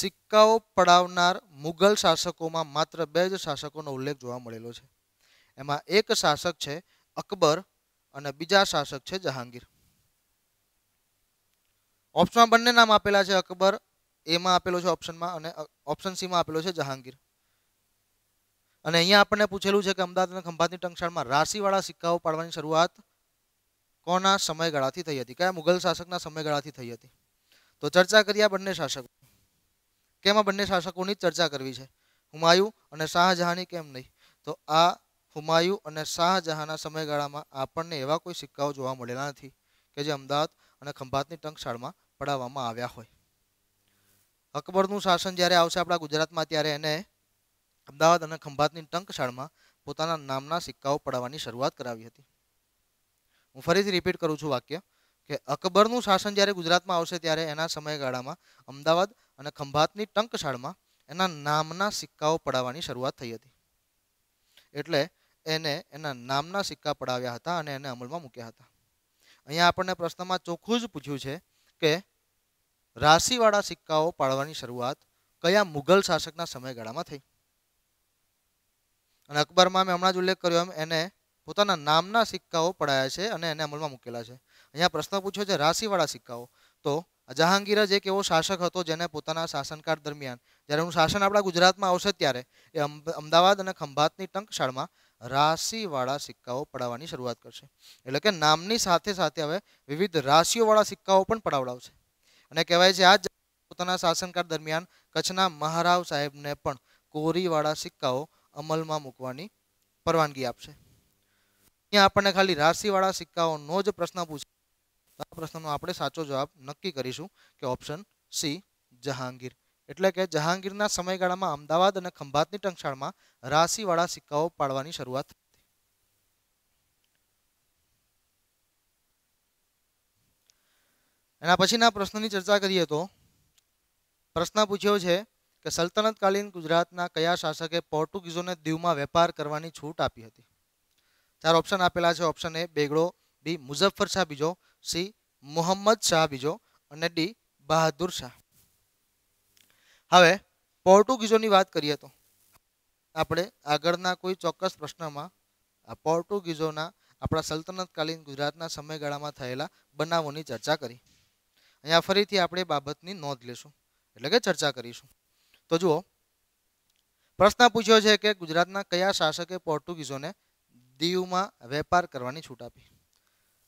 સિક્કાઓ પડાવનાર મુગલ શાસકોમાં માત્ર બે જ શાસકોનો ઉલ્લેખ જોવા મળેલો છે એમાં એક શાસક છે અકબર અને બીજા શાસક છે જહાંગીર ઓપ્શનમાં બંને નામ આપેલા છે અકબર એમાં આપેલો છે ઓપ્શનમાં અને ઓપ્શન સીમાં આપેલો છે જહાંગીર અને અહીંયા આપણને પૂછેલું છે કે અમદાવાદ અને ખંભાતની ટંકશાળમાં રાશિવાળા સિક્કાઓ પાડવાની શરૂઆત કોના સમયગાળાથી થઈ હતી કયા મુગલ શાસકના સમયગાળાથી થઈ હતી તો ચર્ચા કરી આ બંને શાસકો કેમ આ બંને શાસકોની ચર્ચા કરવી છે હુમાયુ અને શાહજહાંની કેમ નહીં તો આ હુમાયુ અને શાહજહાંના સમયગાળામાં આપણને એવા કોઈ સિક્કાઓ જોવા મળેલા નથી કે જે અમદાવાદ અને ખંભાતની ટંકશાળમાં પડાવવામાં આવ્યા હોય અકબરનું શાસન જ્યારે આવશે આપણા ગુજરાતમાં ત્યારે એને અમદાવાદ અને ખંભાતની ટંકશાળમાં પોતાના નામના સિક્કાઓ પડાવવાની શરૂઆત કરાવી હતી હું ફરીથી રિપીટ કરું છું વાક્ય કે અકબરનું શાસન જ્યારે ગુજરાતમાં આવશે ત્યારે એના સમયગાળામાં અમદાવાદ અને ખંભાતની ટંકશાળમાં એના નામના સિક્કાઓ પડાવવાની શરૂઆત થઈ હતી એટલે એને એના નામના સિક્કા પડાવ્યા હતા અને એને અમલમાં મૂક્યા હતા અહીંયા આપણને પ્રશ્નમાં ચોખ્ખું જ પૂછ્યું છે કે રાશિવાળા સિક્કાઓ પાડવાની શરૂઆત કયા મુઘલ શાસકના સમયગાળામાં થઈ અને અકબરમાં મેં હમણાં જ ઉલ્લેખ કર્યો એમ એને પોતાના નામના સિક્કાઓ પડાયા છે અને એને અમલમાં મૂકેલા છે અહીંયા પ્રશ્ન પૂછ્યો છે રાશિવાળા સિક્કાઓ તો જહાંગીર જ એક એવો શાસક હતો જેને પોતાના શાસનકાળ દરમિયાન જ્યારે એનું શાસન આપણા ગુજરાતમાં આવશે ત્યારે એ અમદાવાદ અને ખંભાતની ટંકશાળમાં રાશિવાળા સિક્કાઓ પડાવવાની શરૂઆત કરશે એટલે કે નામની સાથે સાથે હવે વિવિધ રાશિઓવાળા સિક્કાઓ પણ પડાવડાવશે અને કહેવાય છે આ પોતાના શાસનકાળ દરમિયાન કચ્છના મહારાવ સાહેબને પણ કોરીવાળા સિક્કાઓ અમલમાં મૂકવાની પરવાનગી આપશે અહીંયા આપણને ખાલી રાશિવાળા સિક્કાઓનો જ પ્રશ્ન પૂછે આ પ્રશ્નનો આપણે સાચો જવાબ નક્કી કરીશું કે ઓપ્શન સી જહાંગીર એટલે કે જહાંગીરના સમયગાળામાં અમદાવાદ અને ખંભાતની ટંકશાળમાં રાશિવાળા સિક્કાઓ પાડવાની શરૂઆત એના પછીના પ્રશ્નની ચર્ચા કરીએ તો પ્રશ્ન પૂછ્યો છે કે સલ્તનતકાલીન ગુજરાતના કયા શાસકે પોર્ટુગીઝોને દીવમાં વેપાર કરવાની છૂટ આપી હતી ચાર ઓપ્શન આપેલા છે option A Begada B Muzaffar Shah બીજો સી મોહમ્મદ શાહ બીજો અને ડી બહાદુર શાહ હવે પોર્ટુગીઝોની વાત કરીએ તો આપણે આગળના કોઈ ચોક્કસ પ્રશ્નમાં પોર્ટુગીઝોના આપણા સલ્તનતકાલીન ગુજરાતના સમયગાળામાં થયેલા બનાવોની ચર્ચા કરી અહીંયા ફરીથી આપણે બાબતની નોંધ લેશું એટલે કે ચર્ચા કરીશું તો જુઓ પ્રશ્ન પૂછ્યો છે કે ગુજરાતના કયા શાસકે પોર્ટુગીઝોને દીવમાં વેપાર કરવાની છૂટ આપી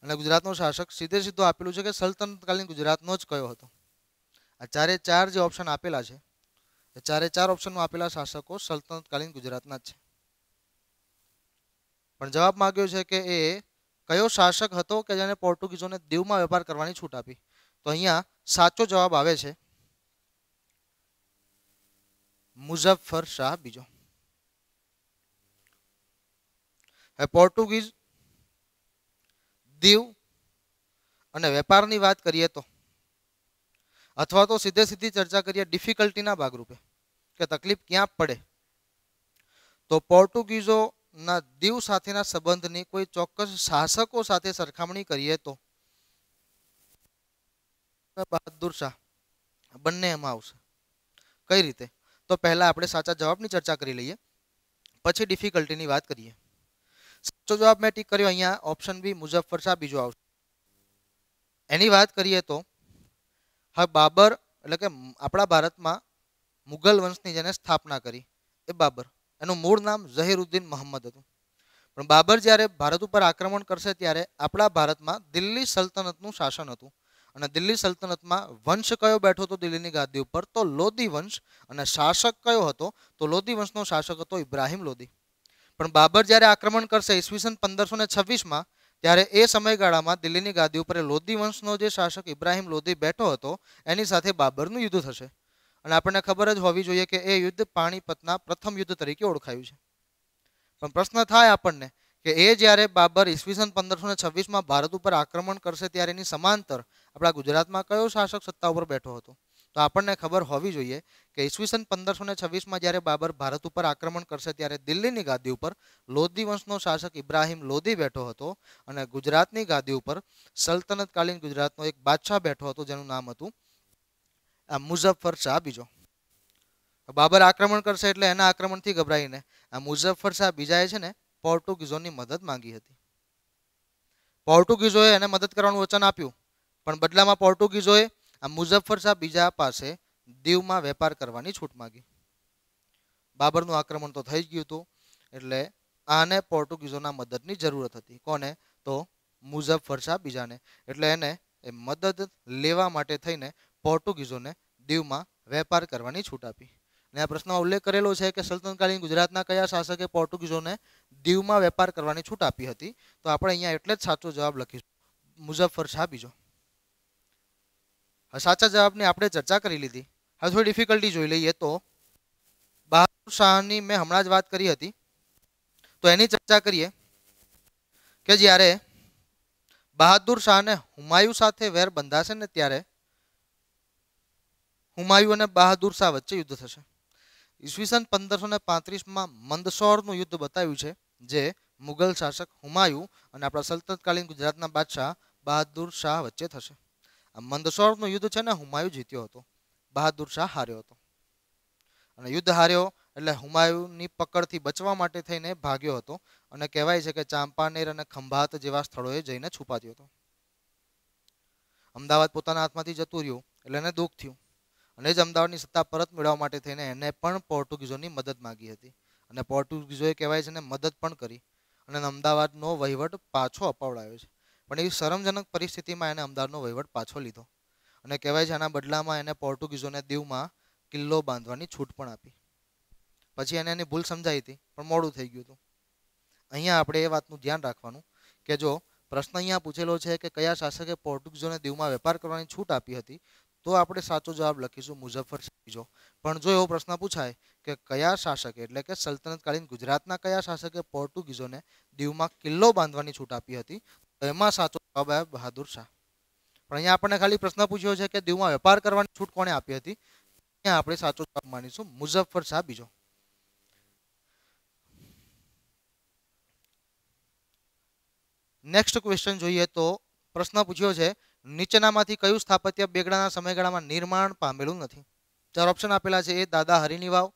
અને ગુજરાતનો શાસક સીધે સીધું આપેલું છે કે સલ્તનતકાલીન ગુજરાતનો જ કયો હતો આ ચારે ચાર જે ઓપ્શન આપેલા છે એ ચારે ચાર ઓપ્શનમાં આપેલા શાસકો સલ્તનતકાલીન ગુજરાતના જ છે પણ જવાબ માગ્યો છે કે એ કયો શાસક હતો કે જેને પોર્ટુગીઝોને દીવમાં વેપાર કરવાની છૂટ આપી તો અહીંયા સાચો જવાબ આવે છે મુઝફ્ફર શાહ બીજો હવે પોર્ટુગીઝ દીવ અને વેપારની વાત કરીએ તો અથવા તો સીધે સીધી ચર્ચા કરીએ ડિફિકલ્ટીના ભાગરૂપે કે તકલીફ ક્યાં પડે તો પોર્ટુગીઝોના દીવ સાથેના સંબંધની કોઈ ચોક્કસ શાસકો સાથે સરખામણી કરીએ તો બહાદુર શાહ બંને એમાં આવશે કઈ રીતે તો પહેલાં આપણે સાચા જવાબની ચર્ચા કરી લઈએ પછી ડિફિકલ્ટીની વાત કરીએ સાચો જવાબ મેં ટીક કર્યો અહીંયા ઓપ્શન બી મુઝફ્ફર શાહ બીજો આવશે એની વાત કરીએ તો હા બાબર એટલે કે આપણા ભારતમાં મુગલ વંશની જેને સ્થાપના કરી એ બાબર એનું મૂળ નામ ઝહીરુદ્દીન મોહમ્મદ હતું પણ બાબર જ્યારે ભારત ઉપર આક્રમણ કરશે ત્યારે આપણા ભારતમાં દિલ્હી સલ્તનતનું શાસન હતું અને દિલ્હી સલ્તનતમાં વંશ કયો બેઠો હતો દિલ્હીની ગાદી ઉપર તો લોધી વંશ અને શાસક કયો હતો તો લોધી વંશનો શાસક હતો ઇબ્રાહિમ લોધી પણ બાબર જ્યારે આક્રમણ કરશે ઈસવીસન પંદરસો ને છવ્વીસમાં ત્યારે એ સમયગાળામાં દિલ્હીની ગાદી ઉપર લોધી વંશનો જે શાસક ઇબ્રાહિમ લોધી બેઠો હતો એની સાથે બાબરનું યુદ્ધ થશે અને આપણને ખબર જ હોવી જોઈએ કે એ યુદ્ધ પાણીપતના પ્રથમ યુદ્ધ તરીકે ઓળખાયું છે પણ પ્રશ્ન થાય આપણને કે એ જ્યારે બાબર ઈસવીસન પંદરસો ને છવ્વીસમાં ભારત ઉપર આક્રમણ કરશે ત્યારે એની સમાંતર આપણા ગુજરાતમાં કયો શાસક સત્તા ઉપર બેઠો હતો તો આપણને ખબર હોવી જોઈએ કે ઈસવીસન પંદરસો ને છવ્વીસમાં જ્યારે બાબર ભારત ઉપર આક્રમણ કરશે ત્યારે દિલ્હીની ગાદી ઉપર લોધી વંશનો શાસક ઇબ્રાહિમ લોધી બેઠો હતો અને ગુજરાતની ગાદી ઉપર સલ્તનતકાલીન ગુજરાતનો એક બાદશાહ બેઠો હતો જેનું નામ હતું આ મુઝફ્ફરશાહ બીજો બાબર આક્રમણ કરશે એટલે એના આક્રમણથી ગભરાઈને આ મુઝફ્ફર શાહ બીજાએ છે ને પોર્ટુગીઝોની મદદ માંગી હતી પોર્ટુગીઝોએ એને મદદ કરવાનું વચન આપ્યું પણ બદલામાં પોર્ટુગીઝોએ આ મુઝફ્ફર શાહ બીજા પાસે દીવમાં વેપાર કરવાની છૂટ માગી બાબરનું આક્રમણ તો થઈ ગયું હતું એટલે આને પોર્ટુગીઝોના મદદની જરૂરત હતી કોને તો મુઝફ્ફર શાહ બીજાને એટલે એને એ મદદ લેવા માટે થઈને પોર્ટુગીઝોને દીવમાં વેપાર કરવાની છૂટ આપી અને આ પ્રશ્નમાં ઉલ્લેખ કરેલો છે કે સલ્તનકાલીન ગુજરાતના કયા શાસકે પોર્ટુગીઝોને દીવમાં વેપાર કરવાની છૂટ આપી હતી તો આપણે અહીંયા એટલે જ સાચો જવાબ લખીશું મુઝફ્ફર શાહ બીજો સાચા જવાબની આપણે ચર્ચા કરી લીધી હવે થોડી ડિફિકલ્ટી જોઈ લઈએ તો બહાદુર શાહની મેં હમણાં જ વાત કરી હતી તો એની ચર્ચા કરીએ કે જ્યારે બહાદુર શાહને હુમાયુ સાથે વેર બંધાશે ને ત્યારે હુમાયુ અને બહાદુર શાહ વચ્ચે યુદ્ધ થશે ઈસવીસન પંદરસો ને પાંત્રીસમાં મંદસોરનું યુદ્ધ બતાવ્યું છે જે મુઘલ શાસક હુમાયુ અને આપણા સલ્તનતકાલીન ગુજરાતના બાદશાહ બહાદુર શાહ વચ્ચે થશે મંદસૌરનું યુદ્ધ છે ને હુમાયુ જીત્યો હતો બહાદુર શાહ હાર્યો હતો અને યુદ્ધ હાર્યો એટલે હુમાયુની પકડથી બચવા માટે થઈને ભાગ્યો હતો અને કહેવાય છે કે ચાંપાનેર અને ખંભાત જેવા સ્થળોએ જઈને છુપાત્યો હતો અમદાવાદ પોતાના હાથમાંથી જતું રહ્યું એટલે એને દુઃખ થયું અને જ અમદાવાદની સત્તા પરત મેળવવા માટે થઈને એને પણ પોર્ટુગીઝોની મદદ માગી હતી અને પોર્ટુગીઝોએ કહેવાય છે ને મદદ પણ કરી અને અમદાવાદનો વહીવટ પાછો અપાવડાયો છે પણ એવી શરમજનક પરિસ્થિતિમાં એને અમદાવાદનો વહીવટ પાછો લીધો અને કહેવાય છે આના બદલામાં એને પોર્ટુગીઝોને દીવમાં કિલ્લો બાંધવાની છૂટ પણ આપી પછી એને એની ભૂલ સમજાઈ હતી પણ મોડું થઈ ગયું હતું અહીંયા આપણે એ વાતનું ધ્યાન રાખવાનું કે જો પ્રશ્ન અહીંયા પૂછેલો છે કે કયા શાસકે પોર્ટુગીઝોને દીવમાં વેપાર કરવાની છૂટ આપી હતી તો આપણે સાચો જવાબ લખીશું મુઝફ્ફર બીજો પણ જો એવો પ્રશ્ન પૂછાય કે કયા શાસકે એટલે કે સલ્તનતકાલીન ગુજરાતના કયા શાસકે પોર્ટુગીઝોને દીવમાં કિલ્લો બાંધવાની છૂટ આપી હતી એમાં સાચો જવાબ આવે બહાદુર શાહ પણ અહીંયા આપણને ખાલી પ્રશ્ન પૂછ્યો છે કે દીવમાં વેપાર કરવાની છૂટ કોણે આપી હતી અહીંયા આપણે સાચો જવાબ માનીશું મુઝફ્ફર શાહ બીજો નેક્સ્ટ ક્વેશ્ચન જોઈએ તો પ્રશ્ન પૂછ્યો છે નીચેનામાંથી કયું સ્થાપત્ય બેગડાના સમયગાળામાં નિર્માણ પામેલું નથી ચાર ઓપ્શન આપેલા છે એ દાદા હરિની વાવ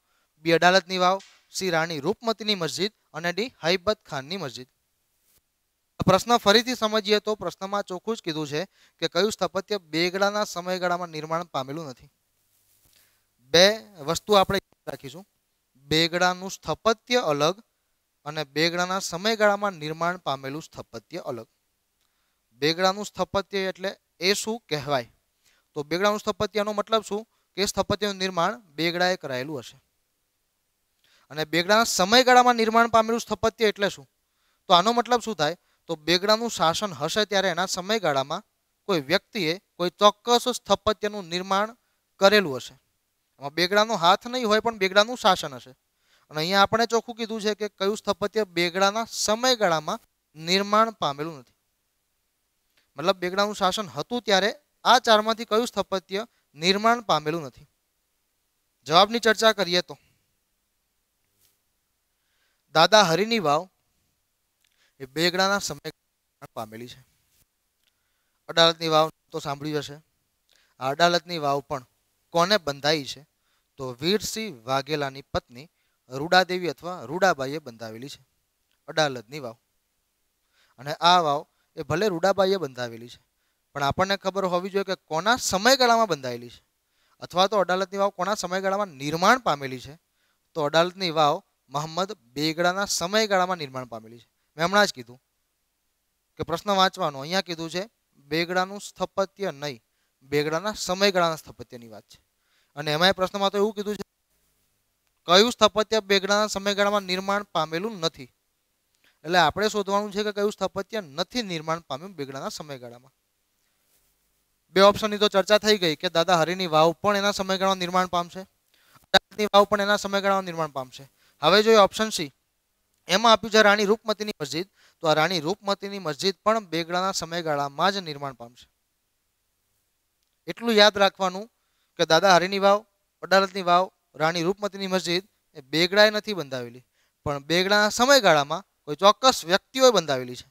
બી અડાલતની વાવ સી રાણી રૂપમતીની મસ્જિદ અને ડી હૈબત ખાનની મસ્જિદ પ્રશ્ન ફરીથી સમજીએ તો પ્રશ્નમાં ચોખ્ખું જ કીધું છે કે કયું સ્થાપત્ય બેગડાના સમયગાળામાં નિર્માણ પામેલું નથી બે વસ્તુ આપણે રાખીશું બેગડાનું સ્થાપત્ય અલગ અને બેગડાના સમયગાળામાં નિર્માણ પામેલું સ્થપત્ય અલગ બેગડાનું સ્થાપત્ય એટલે એ શું કહેવાય તો બેગડાનું સ્થાપત્યનો મતલબ શું કે સ્થપત્યનું નિર્માણ બેગડાએ કરાયેલું હશે અને બેગડાના સમયગાળામાં નિર્માણ પામેલું સ્થપત્ય એટલે શું તો આનો મતલબ શું થાય તો બેગડાનું શાસન હશે ત્યારે એના સમયગાળામાં કોઈ વ્યક્તિએ કોઈ ચોક્કસ સ્થપત્યનું નિર્માણ કરેલું હશે એમાં બેગડાનો હાથ નહીં હોય પણ બેગડાનું શાસન હશે અને અહીંયા આપણે ચોખ્ખું કીધું છે કે કયું સ્થપત્ય બેગડાના સમયગાળામાં નિર્માણ પામેલું નથી મતલબ બેગડાનું શાસન હતું ત્યારે આ ચારમાંથી કયું સ્થપત્ય નિર્માણ પામેલું નથી જવાબની ચર્ચા કરીએ તો દાદા હરિની વાવ એ બેગડાના સમય પામેલી છે અડાલતની વાવ તો સાંભળ્યું હશે આ અડાલતની વાવ પણ કોને બંધાઈ છે તો વીરસિંહ વાઘેલાની પત્ની રૂડાદેવી અથવા રૂડાબાઈએ બંધાવેલી છે અડાલતની વાવ અને આ વાવ એ ભલે રૂડાબાઈએ બંધાવેલી છે પણ આપણને ખબર હોવી જોઈએ કે કોના સમયગાળામાં બંધાયેલી છે અથવા તો અડાલતની વાવ કોના સમયગાળામાં નિર્માણ પામેલી છે તો અડાલતની વાવ મોહમ્મદ બેગડાના સમયગાળામાં નિર્માણ પામેલી છે મેં હમણાં જ કીધું કે પ્રશ્ન વાંચવાનો અહીંયા કીધું છે બેગડાનું સ્થપત્ય નહીં બેગડાના સમયગાળાના સ્થપત્યની વાત છે અને એમાં એ પ્રશ્નમાં તો એવું કીધું છે કયું સ્થપત્ય બેગડાના સમયગાળામાં નિર્માણ પામેલું નથી એટલે આપણે શોધવાનું છે કે કયું સ્થપત્ય નથી નિર્માણ પામ્યું બેગડાના સમયગાળામાં બે ઓપ્શનની તો ચર્ચા થઈ ગઈ કે દાદા હરિની વાવ પણ એના સમયગાળામાં નિર્માણ પામશે વાવ પણ એના સમયગાળામાં નિર્માણ પામશે હવે જોઈએ ઓપ્શન સી એમાં આપ્યું છે રાણી રૂપમતીની મસ્જિદ તો આ રાણી રૂપમતીની મસ્જિદ પણ બેગડાના સમયગાળામાં જ નિર્માણ પામશે એટલું યાદ રાખવાનું કે દાદા હરિની વાવ અડાલતની વાવ રાણી રૂપમતીની મસ્જિદ એ બેગડાએ નથી બંધાવેલી પણ બેગડાના સમયગાળામાં કોઈ ચોક્કસ વ્યક્તિઓએ બંધાવેલી છે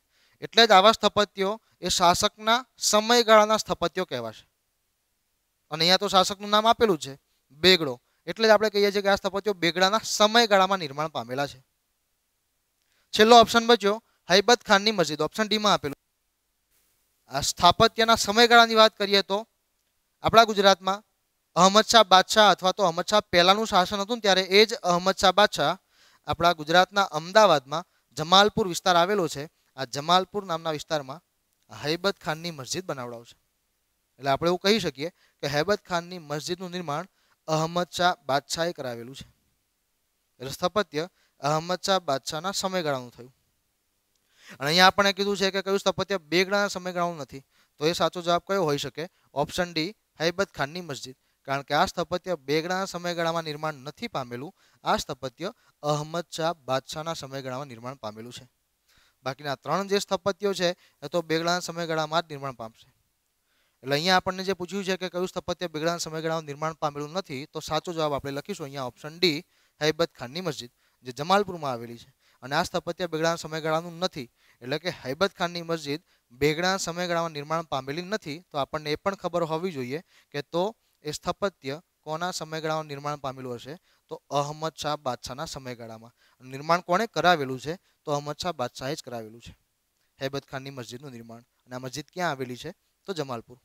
એટલે જ આવા સ્થપત્યો એ શાસકના સમયગાળાના સ્થપત્યો કહેવાશે અને અહીંયા તો શાસકનું નામ આપેલું છે બેગડો એટલે જ આપણે કહીએ છીએ કે આ સ્થપત્યો બેગડાના સમયગાળામાં નિર્માણ પામેલા છે છેલ્લો ઓપ્શન બચ્યો હૈબત ખાનની મસ્જિદ ઓપ્શન ડીમાં આપેલું સ્થાપત્યના સમયગાળાની વાત કરીએ તો આપણા ગુજરાતમાં અહમદશાહ બાદશાહ અથવા તો અહમદશાહ શાહ પહેલાંનું શાસન હતું ત્યારે એ જ અહમદ બાદશાહ આપણા ગુજરાતના અમદાવાદમાં જમાલપુર વિસ્તાર આવેલો છે આ જમાલપુર નામના વિસ્તારમાં હૈબત ખાનની મસ્જિદ બનાવડાવશે એટલે આપણે એવું કહી શકીએ કે હૈબત ખાનની મસ્જિદનું નિર્માણ અહમદશાહ બાદશાહે કરાવેલું છે એટલે સ્થાપત્ય અહમદ શાહ બાદશાહના સમયગાળાનું થયું અને અહીંયા આપણે કીધું છે કે કયું સ્થાપત્ય બે ગાળાના સમયગાળાનું નથી તો એ સાચો જવાબ કયો હોઈ શકે ઓપ્શન ડી હૈબત ખાનની મસ્જિદ કારણ કે આ સ્થાપત્ય બેગડાના સમયગાળામાં નિર્માણ નથી પામેલું આ સ્થાપત્ય અહમદ શાહ બાદશાહના સમયગાળામાં નિર્માણ પામેલું છે બાકીના ત્રણ જે સ્થાપત્યો છે એ તો બેગડાના સમયગાળામાં જ નિર્માણ પામશે એટલે અહીંયા આપણને જે પૂછ્યું છે કે કયું સ્થાપત્ય બેગડાના સમયગાળામાં નિર્માણ પામેલું નથી તો સાચો જવાબ આપણે લખીશું અહીંયા ઓપ્શન ડી હૈબત ખાનની મસ્જિદ જે જમાલપુરમાં આવેલી છે અને આ સ્થાપત્ય બેગડાના સમયગાળાનું નથી એટલે કે હૈબત ખાનની મસ્જિદ બેગડાના સમયગાળામાં નિર્માણ પામેલી નથી તો આપણને એ પણ ખબર હોવી જોઈએ કે તો એ સ્થાપત્ય કોના સમયગાળામાં નિર્માણ પામેલું હશે તો અહમદ શાહ બાદશાહના સમયગાળામાં નિર્માણ કોણે કરાવેલું છે તો અહમદ શાહ બાદશાહે જ કરાવેલું છે હૈબત ખાનની મસ્જિદનું નિર્માણ અને આ મસ્જિદ ક્યાં આવેલી છે તો જમાલપુર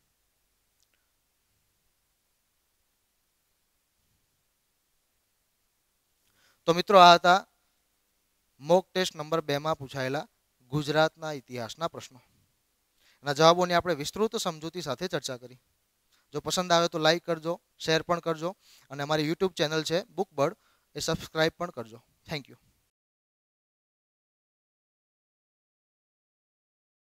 તો મિત્રો આ હતા મોક ટેસ્ટ નંબર બેમાં પૂછાયેલા ગુજરાતના ઇતિહાસના પ્રશ્નો એના જવાબોની આપણે વિસ્તૃત સમજૂતી સાથે ચર્ચા કરી જો પસંદ આવે તો લાઈક કરજો શેર પણ કરજો અને અમારી યુટ્યુબ ચેનલ છે બુક બર્ડ એ સબસ્ક્રાઈબ પણ કરજો થેન્ક યુ